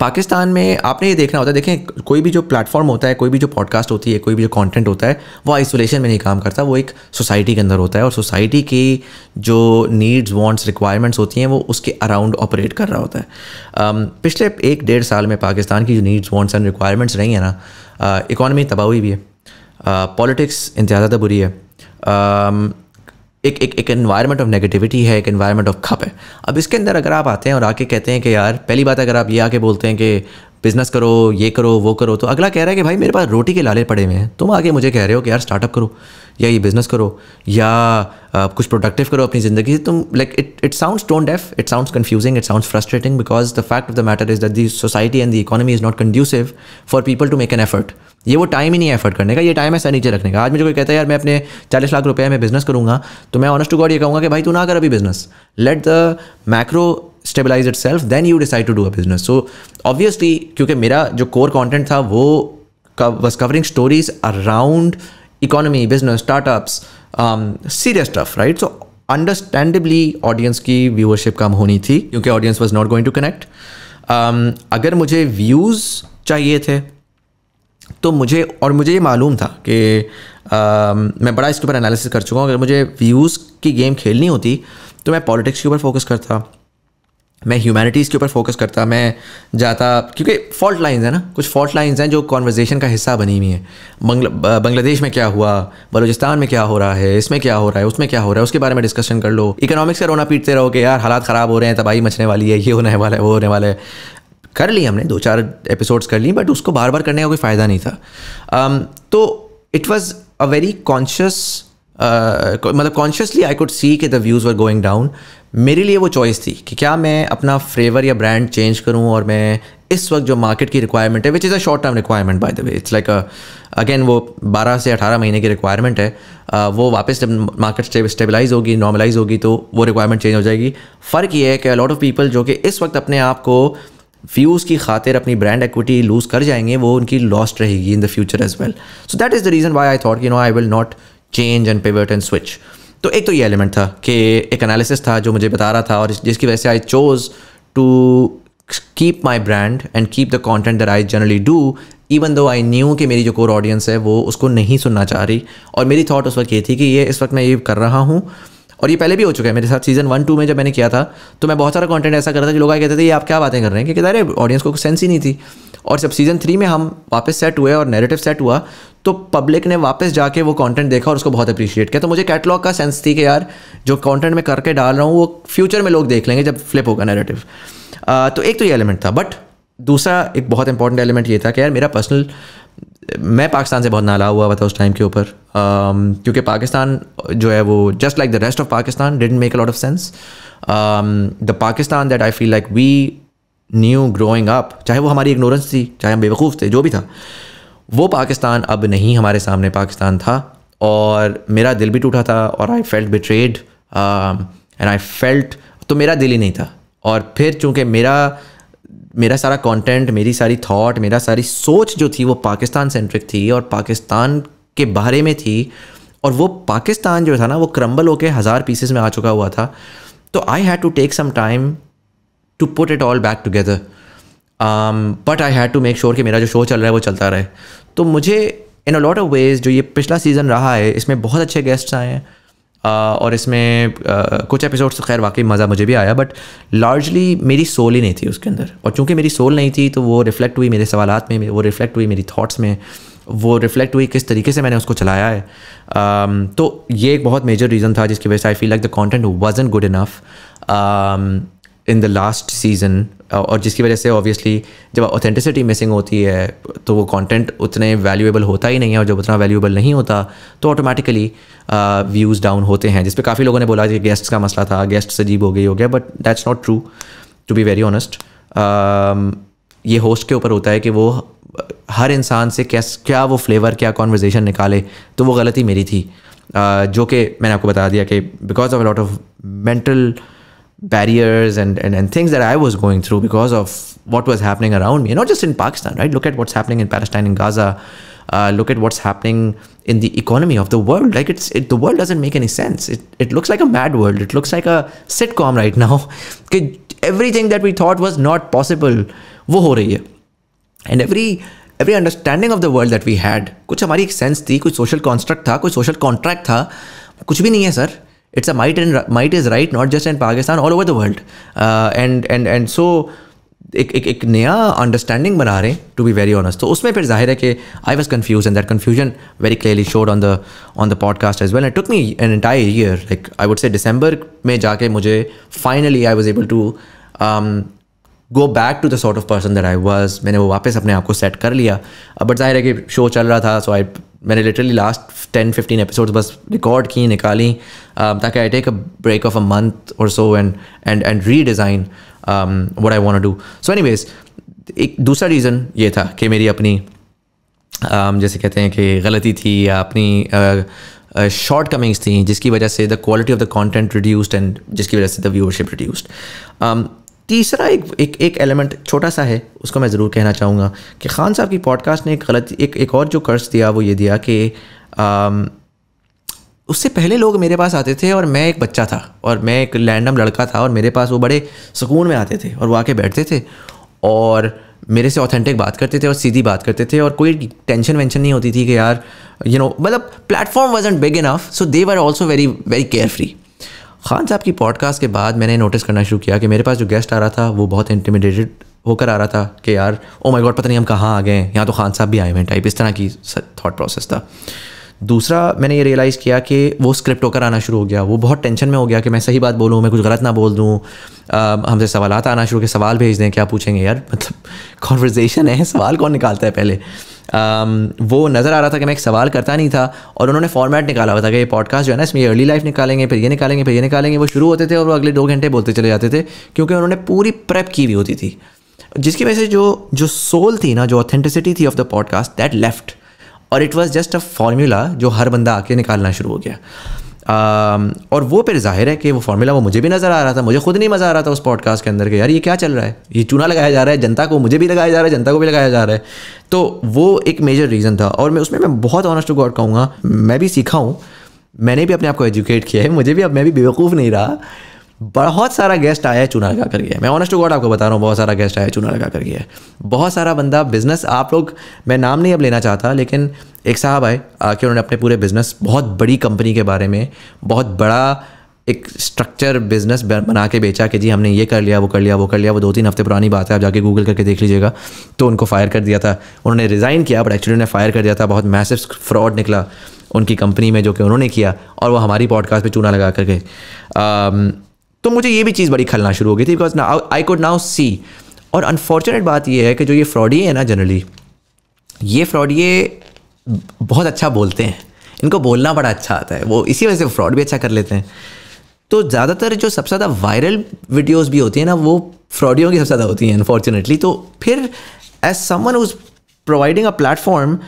S1: पाकिस्तान में आपने ये देखना होता है देखें कोई भी जो प्लेटफॉर्म होता है कोई भी जो पॉडकास्ट होती है कोई भी जो कंटेंट होता है वो आइसोलेशन में नहीं काम करता वो एक सोसाइटी के अंदर होता है और सोसाइटी की जो नीड्स वांट्स रिक्वायरमेंट्स होती हैं वो उसके अराउंड ऑपरेट कर रहा होता है um, पिछले एक डेढ़ साल में पाकिस्तान की जो नीड्स वांट्स एंड रिक्वायरमेंट्स रही हैं ना इकॉनमी uh, हुई भी है पॉलिटिक्स uh, इंतज़ादा बुरी है um, एक एक एक इन्वायरमेंट ऑफ नेगेटिविटी है एक इन्वायरमेंट ऑफ खप है अब इसके अंदर अगर आप आते हैं और आके कहते हैं कि यार पहली बात अगर आप ये आके बोलते हैं कि बिज़नेस करो ये करो वो करो तो अगला कह रहा है कि भाई मेरे पास रोटी के लाले पड़े हुए हैं तुम आगे मुझे कह रहे हो कि यार स्टार्टअप करो या ये बिज़नेस करो या आ, कुछ प्रोडक्टिव करो अपनी ज़िंदगी से तुम like it it sounds tone deaf it sounds confusing it sounds frustrating because the fact of the matter is that the society and the economy is not conducive for people to make an effort ये वो time ही नहीं effort करने का ये time ऐसा नीचे रखने का आज मुझे कोई कहता है यार मैं अपने चालीस लाख रुपये में बिज़नेस करूँगा तो मैं ऑनस्ट टू गॉड ये कहूँगा कि भाई तू ना कर अभी business let the macro stabilise itself then you decide to do a business so obviously क्योंकि मेरा जो कोर कॉन्टेंट था वो was covering stories around economy, business, startups, um, serious stuff, right? So understandably audience की viewership कम होनी थी क्योंकि audience was not going to connect अगर मुझे व्यूज़ चाहिए थे तो मुझे और मुझे ये मालूम था कि uh, मैं बड़ा इसके ऊपर एनालिसिस कर चुका हूँ अगर मुझे व्यूज़ की गेम खेलनी होती तो मैं पॉलिटिक्स के ऊपर फोकस करता मैं ह्यूमैनिटीज़ के ऊपर फोकस करता मैं जाता क्योंकि फॉल्ट लाइंस है ना कुछ फॉल्ट लाइंस हैं जो कॉन्वर्जेसन का हिस्सा बनी हुई हैं बांग्लादेश में क्या हुआ बलूचिस्तान में क्या हो रहा है इसमें क्या हो रहा है उसमें क्या हो रहा है उसके बारे में डिस्कशन कर लो इकोनॉमिक्स का रोना पीटते रहो कि यार हालात ख़राब हो रहे हैं तबाही मचने वाली है ये होने वाला है वो होने वाला है कर ली हमने दो चार एपिसोड्स कर ली बट उसको बार बार करने का कोई फ़ायदा नहीं था तो it was a very conscious Uh, मतलब कॉन्शियसली आई कुड सी के the views were going down मेरे लिए वो चॉइस थी कि क्या मैं अपना फ्लेवर या ब्रांड चेंज करूँ और मैं इस वक्त जो मार्केट की रिक्वायरमेंट है which is a short term requirement by the way it's like again वो 12 से 18 महीने की रिक्वायरमेंट है uh, वो वापस जब मार्केट स्टेबलाइज होगी नॉर्मलाइज होगी तो वो रिक्वायरमेंट चेंज हो जाएगी फ़र्क ये है कि लॉट ऑफ पीपल जो कि इस वक्त अपने आप को व्यूज़ की खातिर अपनी ब्रांड एक्विटी लूज़ कर जाएंगे वो उनकी लॉस्ट रहेगी in the future as well so that is the reason why I thought you know I will not change and pivot and switch तो एक तो ये एलिमेंट था कि एक एनालिसिस था जो मुझे बता रहा था और जिसकी वजह से I chose to keep my brand and keep the content there I generally do even though I new कि मेरी जो कोर ऑडियंस है वो उसको नहीं सुनना चाह रही और मेरी थॉट उस वक्त ये थी कि ये इस वक्त मैं ये कर रहा हूँ और ये पहले भी हो चुका है मेरे साथ सीज़न वन टू में जब मैंने किया था तो मैं बहुत सारा कॉन्टेंट ऐसा कर रहा था कि लोग आए कहते थे ये आप क्या बातें कर रहे हैं कि अरे ऑडियंस को सेंस ही नहीं थी और जब सीज़न थ्री में हम वापस सेट हुए और नेरेटिव सेट हुआ तो पब्लिक ने वापस जाके वो कंटेंट देखा और उसको बहुत अप्रिशिएट किया तो मुझे कैटलॉग का सेंस थी कि यार जो कंटेंट मैं करके डाल रहा हूँ वो फ्यूचर में लोग देख लेंगे जब फ्लिप होगा नैरेटिव तो एक तो ये एलिमेंट था बट दूसरा एक बहुत इंपॉर्टेंट एलिमेंट ये था कि यार मेरा पर्सनल मैं पाकिस्तान से बहुत नाला हुआ हुआ था उस टाइम के ऊपर क्योंकि पाकिस्तान जो है वो just like the rest of Pakistan didn't make a lot of sense the Pakistan that I feel like we knew growing up चाहे वो हमारी इग्नोरेंस थी चाहे हम बेवकूफ़ थे जो भी था वो पाकिस्तान अब नहीं हमारे सामने पाकिस्तान था और मेरा दिल भी टूटा था और I felt betrayed and I felt तो मेरा दिल ही नहीं था और फिर चूँकि मेरा मेरा सारा कंटेंट मेरी सारी थॉट मेरा सारी सोच जो थी वो पाकिस्तान सेंट्रिक थी और पाकिस्तान के बारे में थी और वो पाकिस्तान जो था ना वो क्रम्बल होके हज़ार पीसेस में आ चुका हुआ था तो I had to take some time to put it all back together but I had to make sure कि मेरा जो शो चल रहा है वो चलता रहे तो मुझे in a lot of ways जो ये पिछला सीज़न रहा है इसमें बहुत अच्छे गेस्ट्स आए हैं uh, और इसमें uh, कुछ एपिसोड्स तो खैर वाकई मज़ा मुझे भी आया बट लार्जली मेरी सोल ही नहीं थी उसके अंदर और चूँकि मेरी सोल नहीं थी तो वो रिफ़्लेक्ट हुई मेरे सवालत में वो रिफ़्लेक्ट हुई मेरी थाट्स में वो रिफ़्लेक्ट हुई किस तरीके से मैंने उसको चलाया है um, तो ये एक बहुत मेजर रीज़न था जिसकी वजह से I feel like the content wasn't good enough in the last season और जिसकी वजह से ऑब्वियसली जब ऑथेंटिसिटी मिसिंग होती है तो वो कंटेंट उतने वैल्यूएबल होता ही नहीं है और जब उतना वैल्यूएबल नहीं होता तो ऑटोमेटिकली व्यूज़ डाउन होते हैं जिस पर काफ़ी लोगों ने बोला कि गेस्ट्स का मसला था गेस्ट से जीब हो गई हो गया but that's not true to be very honest ये होस्ट के ऊपर होता है कि वो uh, हर इंसान से कैस क्या वो फ्लेवर क्या कॉन्वर्जेसन निकाले तो वो गलती मेरी थी uh, जो कि मैंने आपको बता दिया कि because of lot of mental barriers and, and, and things that I was going through because of what was happening around me. And not just in Pakistan, right? Look at what's happening in Palestine and Gaza. Uh, look at what's happening in the economy of the world. Like it's it, the world doesn't make any sense. It it looks like a mad world. It looks like a sitcom right now. Everything that we thought was not possible, wo ho रही है. And every every understanding of the world that we had, kuch हमारी एक sense थी कुछ social construct था कुछ social contract था कुछ भी नहीं है sir it's a might and might is right, not just in Pakistan, all over the world. Uh, and and and so एक एक एक नया अंडरस्टैंडिंग बना रहे हैं टू बी वेरी ऑनेस्ट तो उसमें फिर जाहिर है कि I was confused and that confusion very clearly showed on the on the podcast as well and took me an entire year like I would say दिसंबर में जाके मुझे finally I was able to go back to the sort of person that I was मैंने वो वापस अपने आप को सेट कर लिया बट जाहिर है कि शो चल रहा था सो आई मैंने literally last ten fifteen episode बस रिकॉर्ड की निकाली um, ताकि I take a break of a month और so and and and redesign what I want do so anyways एक दूसरा रीज़न ये था कि मेरी अपनी um, जैसे कहते हैं कि गलती थी या अपनी uh, शॉर्ट uh, कमिंग्स थी जिसकी वजह से the quality of the content reduced and जिसकी वजह से द व्यूअरशिप रिड्यूस्ड तीसरा एक एक एक एलिमेंट छोटा सा है उसको मैं ज़रूर कहना चाहूँगा कि खान साहब की पॉडकास्ट ने एक गलत एक एक और जो कर्ज दिया वो ये दिया कि um, उससे पहले लोग मेरे पास आते थे और मैं एक बच्चा था और मैं एक लैंडम लड़का था और मेरे पास वो बड़े सुकून में आते थे और वो आके बैठते थे और मेरे से ऑथेंटिक बात करते थे और सीधी बात करते थे और कोई टेंशन वेंशन नहीं होती थी कि यार यू नो मतलब platform was big enough so they were also very very carefree Khan sahab की पॉडकास्ट के बाद मैंने नोटिस करना शुरू किया कि मेरे पास जो गेस्ट आ रहा था वो बहुत इंटिमिडेटेड होकर आ रहा था कि यार ओ माय गॉड पता नहीं हम कहाँ आ गए हैं यहाँ तो खान साहब भी आए हुए हैं टाइप इस तरह की थॉट प्रोसेस था दूसरा मैंने ये रियलाइज़ किया कि वो स्क्रिप्ट होकर आना शुरू हो गया वो बहुत टेंशन में हो गया कि मैं सही बात बोलूँ मैं कुछ गलत ना बोल दूँ हमसे सवाल आना शुरू के सवाल भेज दें क्या पूछेंगे यार मतलब कॉन्वर्जेसन है सवाल कौन निकालता है पहले Um, वो नज़र आ रहा था कि मैं एक सवाल करता नहीं था और उन्होंने फॉर्मेट निकाला हुआ था कि ये पॉडकास्ट जो है ना इसमें अर्ली लाइफ निकालेंगे फिर ये निकालेंगे फिर ये निकालेंगे वो शुरू होते थे और वो अगले दो घंटे बोलते चले जाते थे क्योंकि उन्होंने पूरी प्रेप की हुई होती थी जिसकी वजह से जो जो सोल थी ना जो ऑथेंटिसिटी थी of the podcast that left और it was just a formula जो हर बंदा आके निकालना शुरू हो गया आ, um, और वो फिर जाहिर है कि वो फार्मूला वो मुझे भी नज़र आ रहा था मुझे खुद नहीं मज़ा आ रहा था उस पॉडकास्ट के अंदर कि यार ये क्या चल रहा है ये चूना लगाया जा रहा है जनता को मुझे भी लगाया जा रहा है जनता को भी लगाया जा रहा है तो वो एक मेजर रीज़न था और मैं उसमें मैं बहुत ऑनेस्ट टू गॉड कहूँगा मैं भी सीखा हूँ मैंने भी अपने आप को एजुकेट किया है मुझे भी अब मैं भी बेवकूफ़ नहीं रहा बहुत सारा गेस्ट आया है चूना लगा कर गया मैं ऑनेस्ट गॉड आपको बता रहा हूँ बहुत सारा गेस्ट आया है चूना लगा कर गया बहुत सारा बंदा बिज़नेस आप लोग मैं नाम नहीं अब लेना चाहता लेकिन एक साहब आए आके उन्होंने अपने पूरे बिज़नेस बहुत बड़ी कंपनी के बारे में बहुत बड़ा एक स्ट्रक्चर बिज़नेस बना के बेचा कि जी हमने ये कर लिया वो कर लिया वो कर लिया वो दो तीन हफ्ते पुरानी बात है आप जाके गूगल करके देख लीजिएगा तो उनको फायर कर दिया था उन्होंने रिज़ाइन किया बट एक्चुअली उन्हें फायर कर दिया था बहुत मैसिव फ्रॉड निकला उनकी कंपनी में जो कि उन्होंने किया और वो हमारी पॉडकास्ट पे चूना लगा करके तो मुझे ये भी चीज़ बड़ी खलना शुरू हो गई थी बिकॉज ना आई कोड नाउ सी और अनफॉर्चुनेट बात यह है कि जो ये फ्रॉडिए है ना जनरली ये फ्रॉडिए बहुत अच्छा बोलते हैं इनको बोलना बड़ा अच्छा आता है वो इसी वजह से फ्रॉड भी अच्छा कर लेते हैं तो ज़्यादातर जो सबसे ज़्यादा वायरल वीडियोस भी होती हैं ना वो फ्रॉडियों की सबसे ज़्यादा होती हैं अनफॉर्चुनेटली तो फिर एज समन उज प्रोवाइडिंग अ प्लेटफॉर्म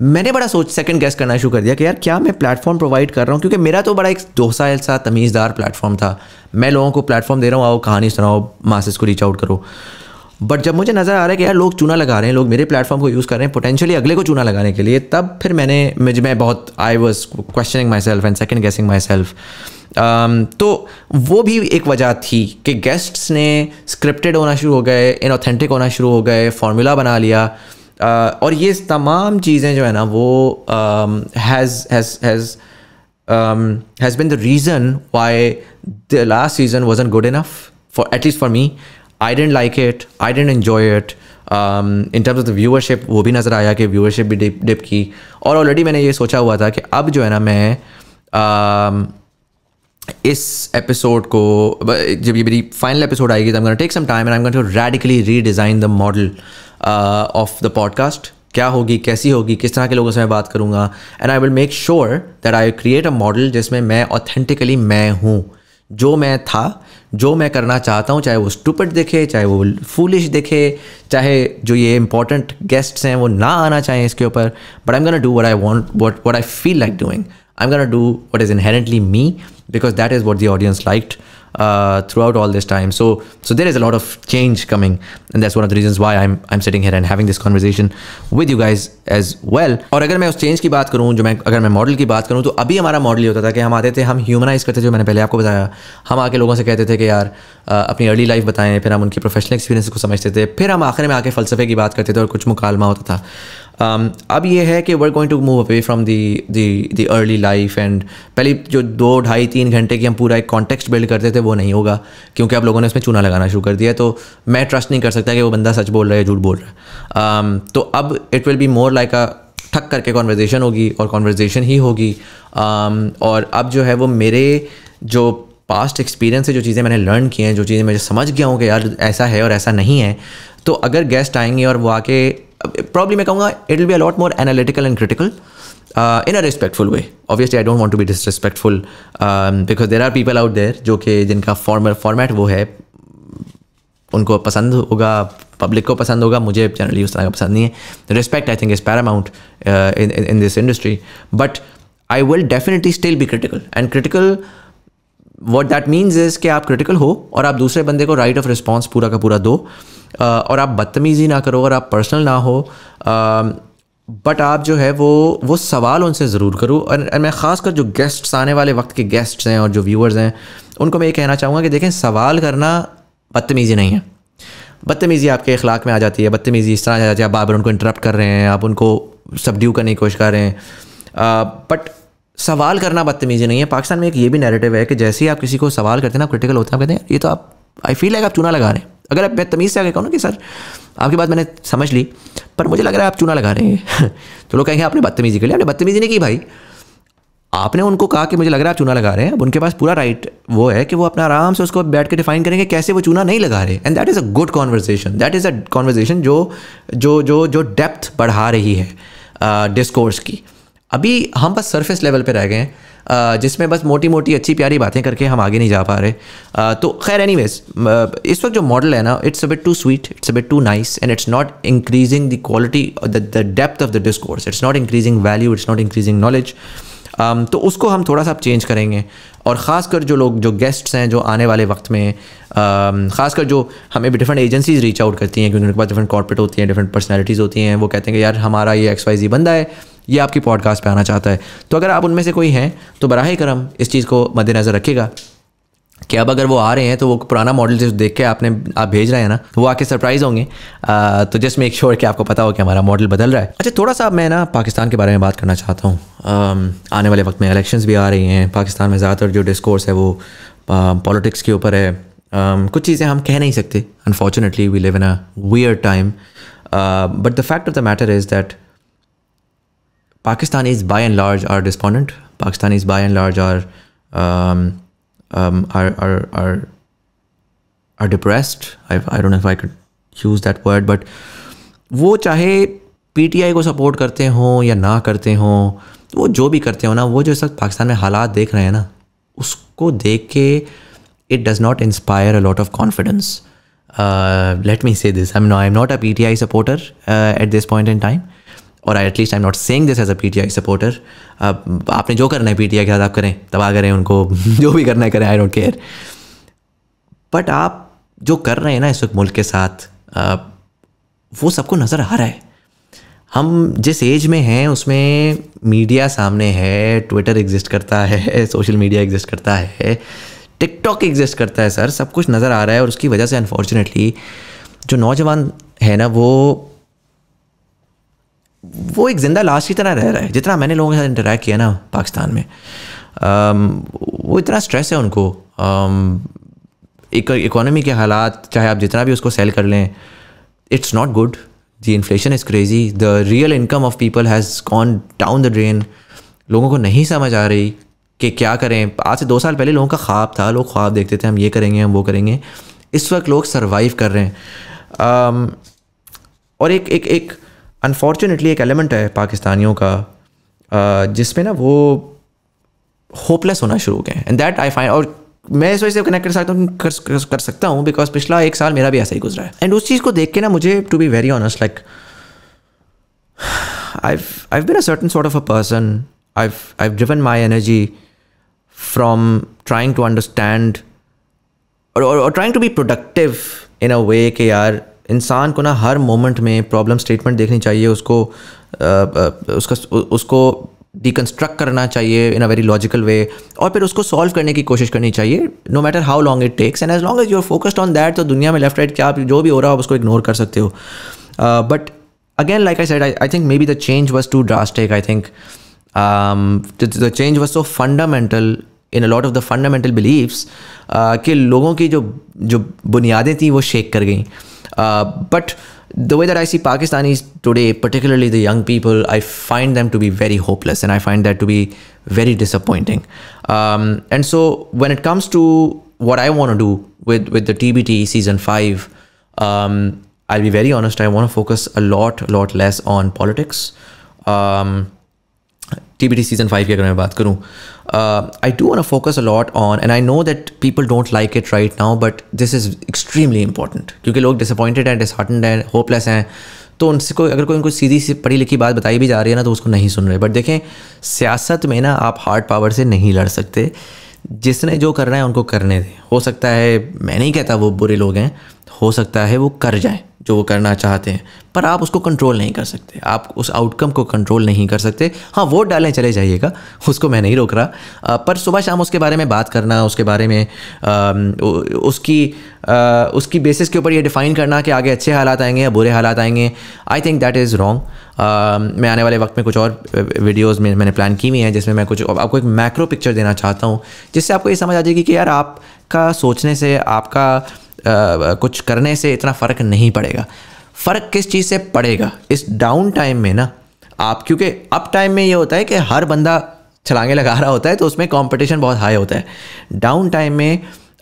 S1: मैंने बड़ा सोच सेकंड गैस करना शुरू कर दिया कि यार क्या मैं प्लेटफॉर्म प्रोवाइड कर रहा हूँ क्योंकि मेरा तो बड़ा एक दोसा ऐसा तमीज़दार प्लेटफॉर्म था मैं लोगों को प्लेटफॉर्म दे रहा हूँ आओ कहानी सुनाओ मासेस को रीच आउट करो बट जब मुझे नज़र आ रहा है कि यार लोग चूना लगा रहे हैं लोग मेरे प्लेटफॉर्म को यूज़ कर रहे हैं पोटेंशियली अगले को चूना लगाने के लिए तब फिर मैंने मैं बहुत I was questioning myself and second guessing myself तो वो भी एक वजह थी कि गेस्ट्स ने स्क्रिप्टेड होना शुरू हो गए इनऑथेंटिक होना शुरू हो गए फार्मूला बना लिया Uh, और ये तमाम चीज़ें जो है ना वो has been the reason why the last season was good enough for at least for me I didn't like it I didn't enjoy it in terms of the viewership वो भी नज़र आया कि व्यूअरशिप भी डिप डिप की और already मैंने ये सोचा हुआ था कि अब जो है ना मैं um, इस एपिसोड को जब ये मेरी फाइनल एपिसोड आएगी तो I am take some time and I am radically redesign the model of the podcast क्या होगी कैसी होगी किस तरह के लोगों से मैं बात करूँगा and I will make sure that I create a model जिसमें मैं ऑथेंटिकली मैं हूँ जो मैं था जो मैं करना चाहता हूँ चाहे वो स्टूपट दिखे चाहे वो फूलिश दिखे चाहे जो ये इंपॉर्टेंट गेस्ट्स हैं वो ना आना चाहें इसके ऊपर but I am do what I want what what I feel like doing I am gonna do what is inherently me because that is what the audience liked uh, throughout all this time. So so there is a lot of change coming, and that's one of the reasons why I'm I'm sitting here and having this conversation with you guys as well. और अगर मैं उस change की बात करूँ जो मैं अगर मैं मॉडल की बात करूँ तो अभी हमारा मॉडल ये होता था कि हम आते थे हम humanize करते थे जो मैंने पहले आपको बताया हम आके लोगों से कहते थे कि यार uh, अपनी अर्ली लाइफ बताएं फिर हम उनकी प्रोफेशनल एक्सपीरियंस को समझते थे फिर हम आखिर में आके फ़लसफे की बात करते थे और कुछ मुकालमा होता था Um, अब ये है कि we're going to move away from the the early life and पहले जो दो ढाई तीन घंटे की हम पूरा एक कॉन्टेक्स्ट बिल्ड करते थे वो नहीं होगा क्योंकि अब लोगों ने उसमें चूना लगाना शुरू कर दिया तो मैं ट्रस्ट नहीं कर सकता कि वो बंदा सच बोल रहा है झूठ बोल रहा है um, तो अब it will be more like a ठक करके कॉन्वर्जेसन होगी और कॉन्वर्जेसन ही होगी um, और अब जो है वो मेरे जो पास्ट एक्सपीरियंस से जो चीज़ें मैंने लर्न की हैं जो चीज़ें मैं समझ गया हूँ कि यार ऐसा है और ऐसा नहीं है तो अगर गेस्ट आएंगे और वो आके प्रॉब्लम मैं कहूँगा it will be a lot more analytical and critical in a respectful way obviously I don't want to be disrespectful because there are people out there जो कि जिनका फॉर्मर फॉर्मेट वो है उनको पसंद होगा पब्लिक को पसंद होगा मुझे जनरली उस तरह का पसंद नहीं है respect I think is paramount in this industry but I will definitely still be critical and critical what that means is कि आप क्रिटिकल हो और आप दूसरे बंदे को राइट ऑफ रिस्पॉन्स पूरा का पूरा दो और आप बदतमीज़ी ना करो और आप पर्सनल ना हो बट आप जो है वो वो सवाल उनसे ज़रूर करो और, मैं मैं ख़ासकर जो गेस्ट्स आने वाले वक्त के गेस्ट्स हैं और जो व्यूअर्स हैं उनको मैं ये कहना चाहूँगा कि देखें सवाल करना बदतमीज़ी नहीं है बदतमीज़ी आपके अखलाक में आ जाती है बदतमीज़ी इस तरह आ जाती है आप बार बार उनको इंटरप्ट कर रहे हैं आप उनको सबड्यू करने की कोशिश कर रहे हैं बट सवाल करना बदतमीज़ी नहीं है पाकिस्तान में एक ये भी नैरेटिव है कि जैसे ही आप किसी को सवाल करते हैं ना आप क्रिटिकल होते हैं आप कहते हैं ये तो आप आई फील लाइक आप चूना लगा रहे हैं अगर आप मैं तमीज़ से आगे कहूँ ना कि सर आपकी बात मैंने समझ ली पर मुझे लग रहा है आप चूना लगा रहे हैं तो लोग कहेंगे आपने बदतमीज़ी कर लिया आपने बदतमीज़ी नहीं की भाई आपने उनको कहा कि मुझे लग रहा है आप चूना लगा रहे हैं अब उनके पास पूरा राइट वो है कि वो अपना आराम से उसको बैठ के डिफाइन करेंगे कैसे वो चूना नहीं लगा रहे and that is a good conversation that is a conversation जो जो जो जो डेप्थ बढ़ा रही है डिस्कोर्स uh, की अभी हम बस सरफेस लेवल पर रह गए हैं जिसमें बस मोटी मोटी अच्छी प्यारी बातें करके हम आगे नहीं जा पा रहे तो खैर एनी इस वक्त जो मॉडल है ना it's a bit too sweet it's a bit too nice and it's not increasing the quality the depth of the discourse it's not increasing value it's not increasing knowledge Um, तो उसको हम थोड़ा सा चेंज करेंगे और ख़ासकर जो लोग जो गेस्ट्स हैं जो आने वाले वक्त में um, ख़ासकर जो हमें डिफरेंट एजेंसीज रीच आउट करती हैं क्योंकि उनके पास डिफरेंट कॉर्पोरेट होती हैं डिफरेंट पर्सनैलिटीज़ होती हैं वो कहते हैं कि यार हमारा ये एक्स वाई जी बंदा है ये आपकी पॉडकास्ट पर आना चाहता है तो अगर आप उनमें से कोई हैं तो बरह करम इस चीज़ को मद्देनज़र रखेगा कि अब अगर वो आ रहे हैं तो वो पुराना मॉडल जो देख के आपने आप भेज रहे हैं ना तो वो आके सरप्राइज़ होंगे आ, तो जस्ट मेक श्योर कि आपको पता हो कि हमारा मॉडल बदल रहा है अच्छा थोड़ा सा मैं ना पाकिस्तान के बारे में बात करना चाहता हूँ आने वाले वक्त में इलेक्शंस भी आ रही हैं पाकिस्तान में ज़्यादातर जो डिस्कोर्स है वो पॉलिटिक्स के ऊपर है आ, कुछ चीज़ें हम कह नहीं सकते unfortunately we live in a weird time but the fact of the matter is that Pakistan is by and large are Pakistanis Pakistan is by and large are are are are are depressed. I I use that if but वो चाहे P T आई वो चाहे PTI को support करते हों या ना करते हों वो जो भी करते हो ना वो जो इस वक्त पाकिस्तान में हालात देख रहे हैं ना उसको देख के it does not inspire a lot of confidence let me say this I am I am not a P T I supporter at this point in time और I at least I am not saying this as a PTI supporter अब आपने जो करना है PTI के साथ आप करें तबाह करें उनको जो भी करना है करें आई डोंट केयर बट आप जो कर रहे हैं ना इस वक्त मुल्क के साथ आ, वो सबको नज़र आ रहा है हम जिस एज में हैं उसमें मीडिया सामने है ट्विटर एग्जिस्ट करता है सोशल मीडिया एग्जिस्ट करता है टिकटॉक एग्जिस्ट करता है सर सब कुछ नज़र आ रहा है और उसकी वजह से अनफॉर्चुनेटली जो नौजवान है ना वो वो एक ज़िंदा लाश की तरह रह रहा है जितना मैंने लोगों के साथ इंटरेक्ट किया ना पाकिस्तान में आम, um, वो इतना स्ट्रेस है उनको आम, um, एक इकोनॉमी के हालात चाहे आप जितना भी उसको सेल कर लें it's not good the inflation is crazy the real income of people has gone down the drain लोगों को नहीं समझ आ रही कि क्या करें आज से दो साल पहले लोगों का ख्वाब था लोग ख्वाब देखते थे हम ये करेंगे हम वो करेंगे इस वक्त लोग सर्वाइव कर रहे हैं आम, um, और एक एक एक अनफॉर्चुनेटली एक एलिमेंट है पाकिस्तानियों का जिसमें ना वो होपलेस होना शुरू हो गए एंड दैट आई फाइंड और मैं इस वजह से कनेक्ट कर सकता हूँ कर, कर, कर सकता हूँ बिकॉज पिछला एक साल मेरा भी ऐसा ही गुजरा है एंड उस चीज़ को देख के ना मुझे to be very honest like I I been a certain sort of a person I I driven my energy from trying to understand और trying to be productive in a way कि यार इंसान को ना हर मोमेंट में problem statement देखनी चाहिए उसको उसका उसको डिकन्स्ट्रक्ट करना चाहिए इन अ वेरी लॉजिकल वे और फिर उसको सॉल्व करने की कोशिश करनी चाहिए no matter how long it takes and as long as you are focused on that तो दुनिया में लेफ्ट राइट क्या आप जो भी हो रहा हो उसको इग्नोर कर सकते हो but again like I said I think maybe the change was too drastic I think the change was so fundamental in a lot of the fundamental believes के लोगों की जो जो बुनियादें थी वो शेक कर गई Uh, but the way that I see Pakistanis today, particularly the young people, I find them to be very hopeless and I find that to be very disappointing. Um, and so when it comes to what I want to do with, with the TBT season five, um, I'll be very honest, I want to focus a lot, lot less on politics. Um, the season five की अगर मैं बात करूँ I do want focus a lot on and I know that people don't like it right now but this is extremely important क्योंकि लोग disappointed हैं disheartened हैं hopeless हैं तो उनसे कोई अगर कोई उनको सीधी सी पढ़ी लिखी बात बताई भी जा रही है ना तो उसको नहीं सुन रहे बट देखें सियासत में ना आप हार्ड पावर से नहीं लड़ सकते जिसने जो करना है उनको करने दें हो सकता है मैं नहीं कहता वो बुरे लोग हैं हो सकता है वो कर जाए जो वो करना चाहते हैं पर आप उसको कंट्रोल नहीं कर सकते आप उस आउटकम को कंट्रोल नहीं कर सकते हाँ वोट डालने चले जाइएगा उसको मैं नहीं रोक रहा पर सुबह शाम उसके बारे में बात करना उसके बारे में आ, उसकी आ, उसकी बेसिस के ऊपर ये डिफ़ाइन करना कि आगे अच्छे हालात आएंगे या बुरे हालात आएंगे I think that is wrong मैं आने वाले वक्त में कुछ और वीडियोस में मैंने प्लान की हुई हैं जिसमें मैं कुछ आपको एक मैक्रो पिक्चर देना चाहता हूँ जिससे आपको ये समझ आ जाएगी कि यार आपका सोचने से आपका कुछ करने से इतना फ़र्क नहीं पड़ेगा फ़र्क किस चीज़ से पड़ेगा इस डाउन टाइम में ना आप क्योंकि अप टाइम में ये होता है कि हर बंदा छलांगे लगा रहा होता है तो उसमें कंपटीशन बहुत हाई होता है डाउन टाइम में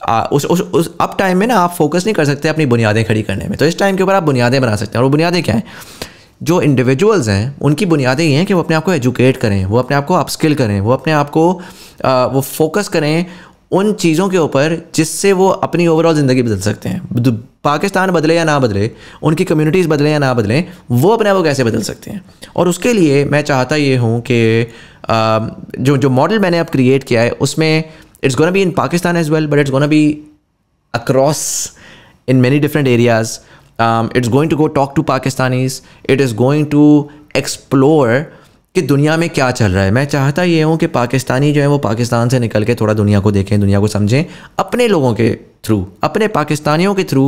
S1: आ, उस उस उस अप टाइम में ना आप फोकस नहीं कर सकते अपनी बुनियादें खड़ी करने में तो इस टाइम के ऊपर आप बुनियादें बना सकते हैं और वो बुनियादें क्या हैं जो इंडिविजुअल्स हैं उनकी बुनियादें ये हैं कि वो अपने आप को एजुकेट करें वो अपने आप को अपस्किल करें वो अपने आप को वो फोकस करें उन चीज़ों के ऊपर जिससे वो अपनी ओवरऑल ज़िंदगी बदल सकते हैं पाकिस्तान बदले या ना बदले उनकी कम्युनिटीज़ बदले या ना बदले वो अपने आप को कैसे बदल सकते हैं और उसके लिए मैं चाहता ये हूँ कि जो जो मॉडल मैंने अब क्रिएट किया है उसमें it's gonna be in Pakistan as well but it's gonna be across in many different areas it's going to go talk to Pakistanis it is going to explore कि दुनिया में क्या चल रहा है मैं चाहता ये हूँ कि पाकिस्तानी जो है वो पाकिस्तान से निकल के थोड़ा दुनिया को देखें दुनिया को समझें अपने लोगों के थ्रू अपने पाकिस्तानियों के थ्रू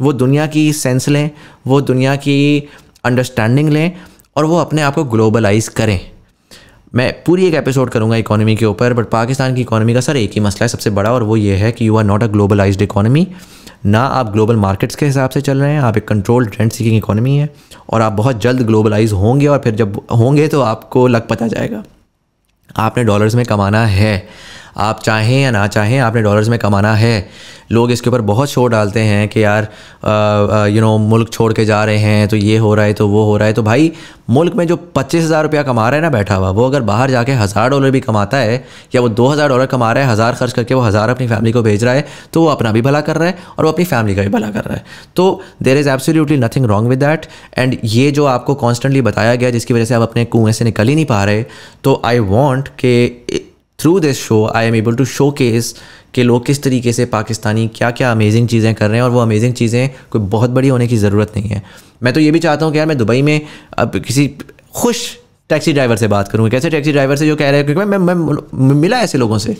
S1: वो दुनिया की सेंस लें वो दुनिया की अंडरस्टैंडिंग लें और वो अपने आप को ग्लोबलाइज करें मैं पूरी एक एपिसोड करूंगा इकोनॉमी के ऊपर बट पाकिस्तान की इकोनॉमी का सर एक ही मसला है सबसे बड़ा और वो ये है कि you are not a globalised economy ना आप ग्लोबल मार्केट्स के हिसाब से चल रहे हैं आप एक कंट्रोल्ड रेंट सीकिंग इकोनॉमी है और आप बहुत जल्द ग्लोबलाइज होंगे और फिर जब होंगे तो आपको लग पता जाएगा आपने डॉलर्स में कमाना है आप चाहें या ना चाहें आपने डॉलर्स में कमाना है लोग इसके ऊपर बहुत शोर डालते हैं कि यार यू नो मुल्क छोड़ के जा रहे हैं तो ये हो रहा है तो वो हो रहा है तो भाई मुल्क में जो पच्चीस हज़ार रुपया कमा रहा है ना बैठा हुआ वो अगर बाहर जाके हज़ार डॉलर भी कमाता है या वो दो हज़ार डॉलर कमा रहा है हज़ार खर्च करके वो हज़ार अपनी फैमिली को भेज रहा है तो वो अपना भी भला कर रहा है और वो अपनी फैमिली का भी भला कर रहा है तो there is absolutely nothing wrong with that and ये जो आपको कॉन्स्टेंटली बताया गया जिसकी वजह से आप अपने कुएँ से निकल ही नहीं पा रहे तो आई वॉन्ट के through this show I am able to showcase कि लोग किस तरीके से पाकिस्तानी क्या क्या अमेजिंग चीज़ें कर रहे हैं और वो अमेजिंग चीज़ें कोई बहुत बड़ी होने की ज़रूरत नहीं है मैं तो ये भी चाहता हूँ कि यार मैं दुबई में अब किसी खुश टैक्सी ड्राइवर से बात करूँ कैसे टैक्सी ड्राइवर से जो कह रहे हैं क्योंकि मैं, मैं, मैं मिला ऐसे लोगों से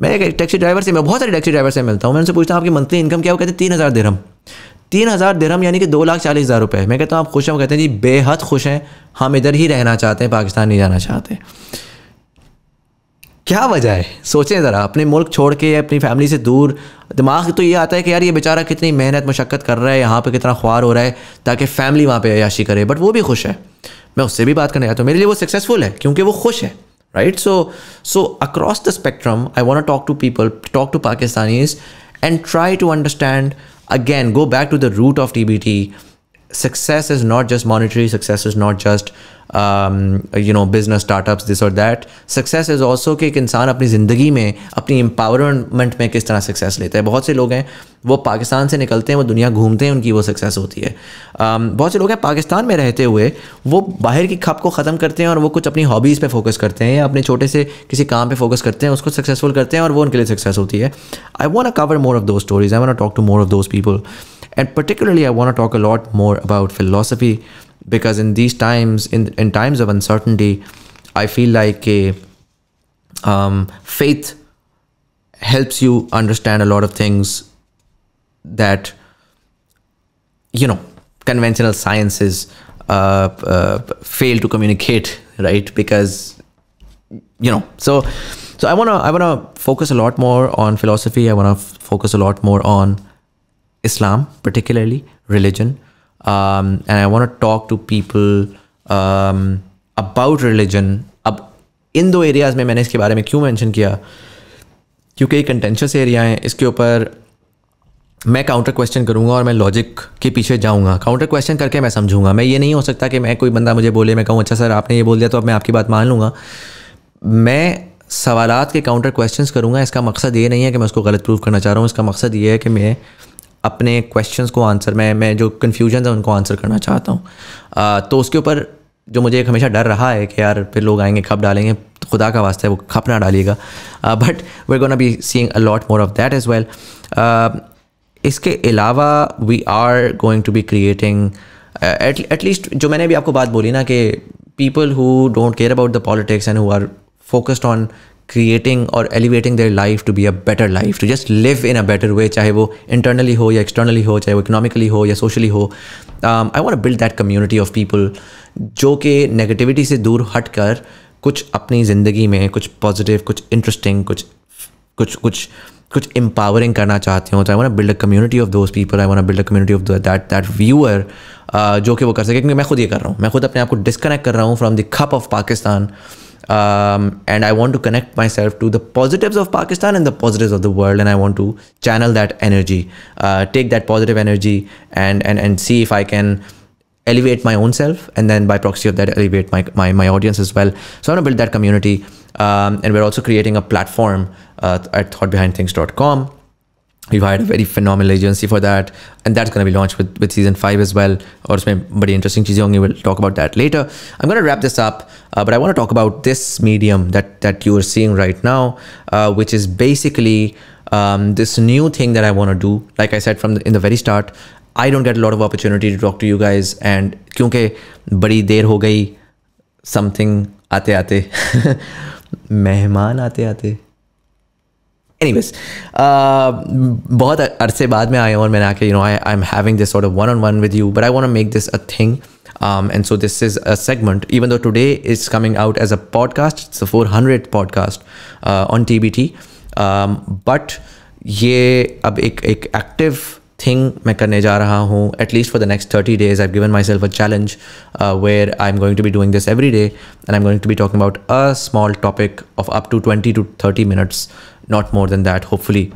S1: मैं एक टैक्सी ड्राइवर से मैं बहुत सारे टैक्सी ड्राइवर से मिलता हूँ मैं उनसे पूछता हूँ आपकी मंथली इनकम क्या वो कहते हैं तीन हज़ार दिरहम तीन हज़ार दिरहम यानी कि दो लाख चालीस हज़ार रुपये मैं कहता हूँ आप खुश हैं वो कहते हैं जी बेहद खुश हैं हम इधर ही रहना चाहते हैं पाकिस्तान नहीं जाना चाहते हैं क्या वजह है सोचें ज़रा अपने मुल्क छोड़ के अपनी फैमिली से दूर दिमाग तो ये आता है कि यार ये बेचारा कितनी मेहनत मशक्क़त कर रहा है यहाँ पे कितना ख्वार हो रहा है ताकि फैमिली वहाँ पे अयाशी करे बट वो भी खुश है मैं उससे भी बात करने जाता हूँ तो मेरे लिए वो सक्सेसफुल है क्योंकि वो खुश है right so so across the spectrum I want talk to people talk to Pakistanis and try to understand again go back to the root of the success is not just monetary success is not just you um, know know startup this और or success is is कि एक इंसान अपनी ज़िंदगी में अपनी empowerment में किस तरह सक्सेस लेता है बहुत से लोग हैं वो पाकिस्तान से निकलते हैं वो दुनिया घूमते हैं उनकी वो सक्सेस होती है um, बहुत से लोग हैं पाकिस्तान में रहते हुए वो बाहर की खप को ख़त्म करते हैं और वो कुछ अपनी हॉबीज़ पर फोकस करते हैं या अपने छोटे से किसी काम पर फोकस करते हैं उसको सक्सेसफुल करते हैं और वो उनके लिए सक्सेस होती है I want cover more of those stories I want talk to more of those people And particularly, I want to talk a lot more about philosophy because in these times, in, in times of uncertainty, I feel like a um, faith helps you understand a lot of things that you know conventional sciences uh, uh, fail to communicate right because you know so so i want to i want to focus a lot more on philosophy i want to focus a lot more on Islam, particularly religion. Um, and I want to talk to people um, about religion. अब इन दो areas में मैंने इसके बारे में क्यों mention किया क्योंकि ये कंटेंशस एरिया है इसके ऊपर मैं काउंटर क्वेश्चन करूंगा और मैं लॉजिक के पीछे जाऊंगा काउंटर क्वेश्चन करके मैं समझूंगा मैं ये नहीं हो सकता कि मैं कोई बंदा मुझे बोले मैं कहूँ अच्छा सर आपने ये बोल दिया तो अब मैं आपकी बात मान लूँगा मैं सवालात के काउंटर क्वेश्चन करूँगा इसका मकसद ये नहीं है कि मैं उसको गलत प्रूव करना चाह रहा हूँ इसका मकसद ये है कि मैं अपने क्वेश्चंस को आंसर मैं मैं जो कन्फ्यूजन है उनको आंसर करना चाहता हूँ तो उसके ऊपर जो मुझे एक हमेशा डर रहा है कि यार फिर लोग आएंगे खप डालेंगे तो खुदा का वास्ता है वो खप ना डालिएगा but we gonna be seeing a lot more of that as well इसके अलावा we are going to be creating at least जो मैंने भी आपको बात बोली ना कि people who don't care about the politics and who are focused on creating और elevating their life to be a better life to just live in a better way चाहे वो इंटरनली हो या एक्सटर्नली हो चाहे वो इकोनॉमिकली हो या सोशली हो I want build that community of people जो कि नेगेटिविटी से दूर हट कर कुछ अपनी ज़िंदगी में कुछ पॉजिटिव कुछ इंटरेस्टिंग कुछ कुछ कुछ कुछ एम्पावरिंग करना चाहते हो तो I want build a community of those people I want build a community of that that viewer जो कि वो कर सके क्योंकि मैं खुद ये कर रहा हूँ मैं खुद अपने आप को डिस्कनेक्ट कर रहा हूँ फ्राम द खप of Pakistan um, and I want to connect myself to the positives of Pakistan and the positives of the world, and I want to channel that energy, uh, take that positive energy, and and and see if I can elevate my own self, and then by proxy of that, elevate my my, my audience as well. So I want to build that community, um, and we're also creating a platform uh, at thoughtbehindthings.com we've hired a very phenomenal agency for that and that's going to be launched with, with season 5 as well or some very interesting things. only we'll talk about that later i'm going to wrap this up uh, but i want to talk about this medium that that you are seeing right now uh, which is basically um, this new thing that i want to do like i said from the, in the very start i don't get a lot of opportunity to talk to you guys and kyunki badi der ho gayi something aate aate mehman aate aate anyways uh, बहुत अरसे बाद में आया और मैंने आके you know I I'm having this sort of one on one with you, but I want to make this a thing, um, and so this is a segment even though today is coming out as a podcast it's a 400th podcast uh, on tbt um, but yeah ek active thing at least for the next 30 days i've given myself a challenge uh, where i'm going to be doing this every day and i'm going to be talking about a small topic of up to 20 to 30 minutes not more than that, hopefully.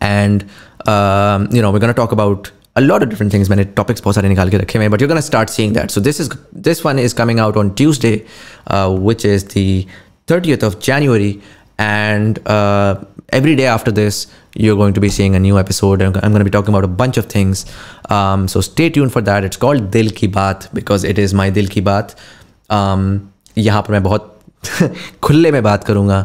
S1: And um, you know, we're gonna talk about a lot of different things. Many topics बहुत सारे निकाल के रखे but you're gonna start seeing that. So this is this one is coming out on Tuesday, uh, which is the 30th of January, and uh, every day after this you're going to be seeing a new episode i'm going to be talking about a bunch of things um, so stay tuned for that it's called dil ki baat because it is my dil ki baat um, यहाँ पर मैं बहुत खुले में बात करूँगा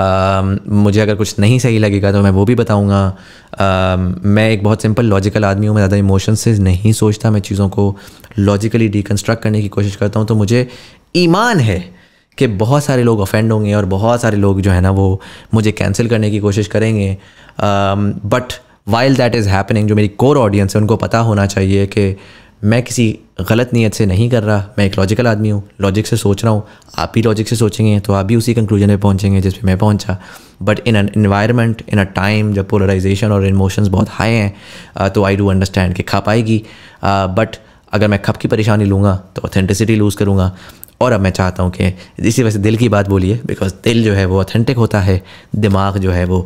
S1: Um, मुझे अगर कुछ नहीं सही लगेगा तो मैं वो भी बताऊँगा um, मैं एक बहुत सिंपल लॉजिकल आदमी हूँ मैं ज़्यादा इमोशन से नहीं सोचता मैं चीज़ों को लॉजिकली डिकन्स्ट्रक्ट करने की कोशिश करता हूँ तो मुझे ईमान है कि बहुत सारे लोग ऑफेंड होंगे और बहुत सारे लोग जो है ना वो मुझे कैंसिल करने की कोशिश करेंगे but while that is happening जो मेरी कोर ऑडियंस है उनको पता होना चाहिए कि मैं किसी गलत नीयत से नहीं कर रहा मैं एक लॉजिकल आदमी हूँ लॉजिक से सोच रहा हूँ आप भी लॉजिक से सोचेंगे तो आप भी उसी कंक्लूजन पर पहुँचेंगे जिस पर मैं पहुँचा but in an environment in a time जब पोलराइजेशन और इमोशंस बहुत हाई हैं तो आई डू अंडरस्टैंड कि खप आएगी बट अगर मैं खप की परेशानी लूँगा तो ऑथेंटिसिटी लूज़ करूँगा और अब मैं चाहता हूँ कि इसी वजह से दिल की बात बोलिए बिकॉज दिल जो है वो ऑथेंटिक होता है दिमाग जो है वो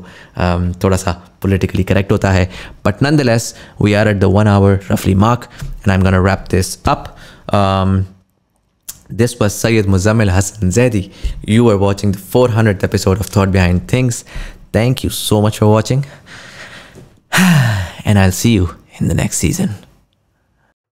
S1: थोड़ा सा पोलिटिकली करेक्ट होता है but nonetheless we are at the one hour रफली mark and I am gonna wrap this up This was Sayyid Muzammil Hassan Zedi. You were watching the 400th episode of Thought Behind Things. Thank you so much for watching. And I'll see you in the next season.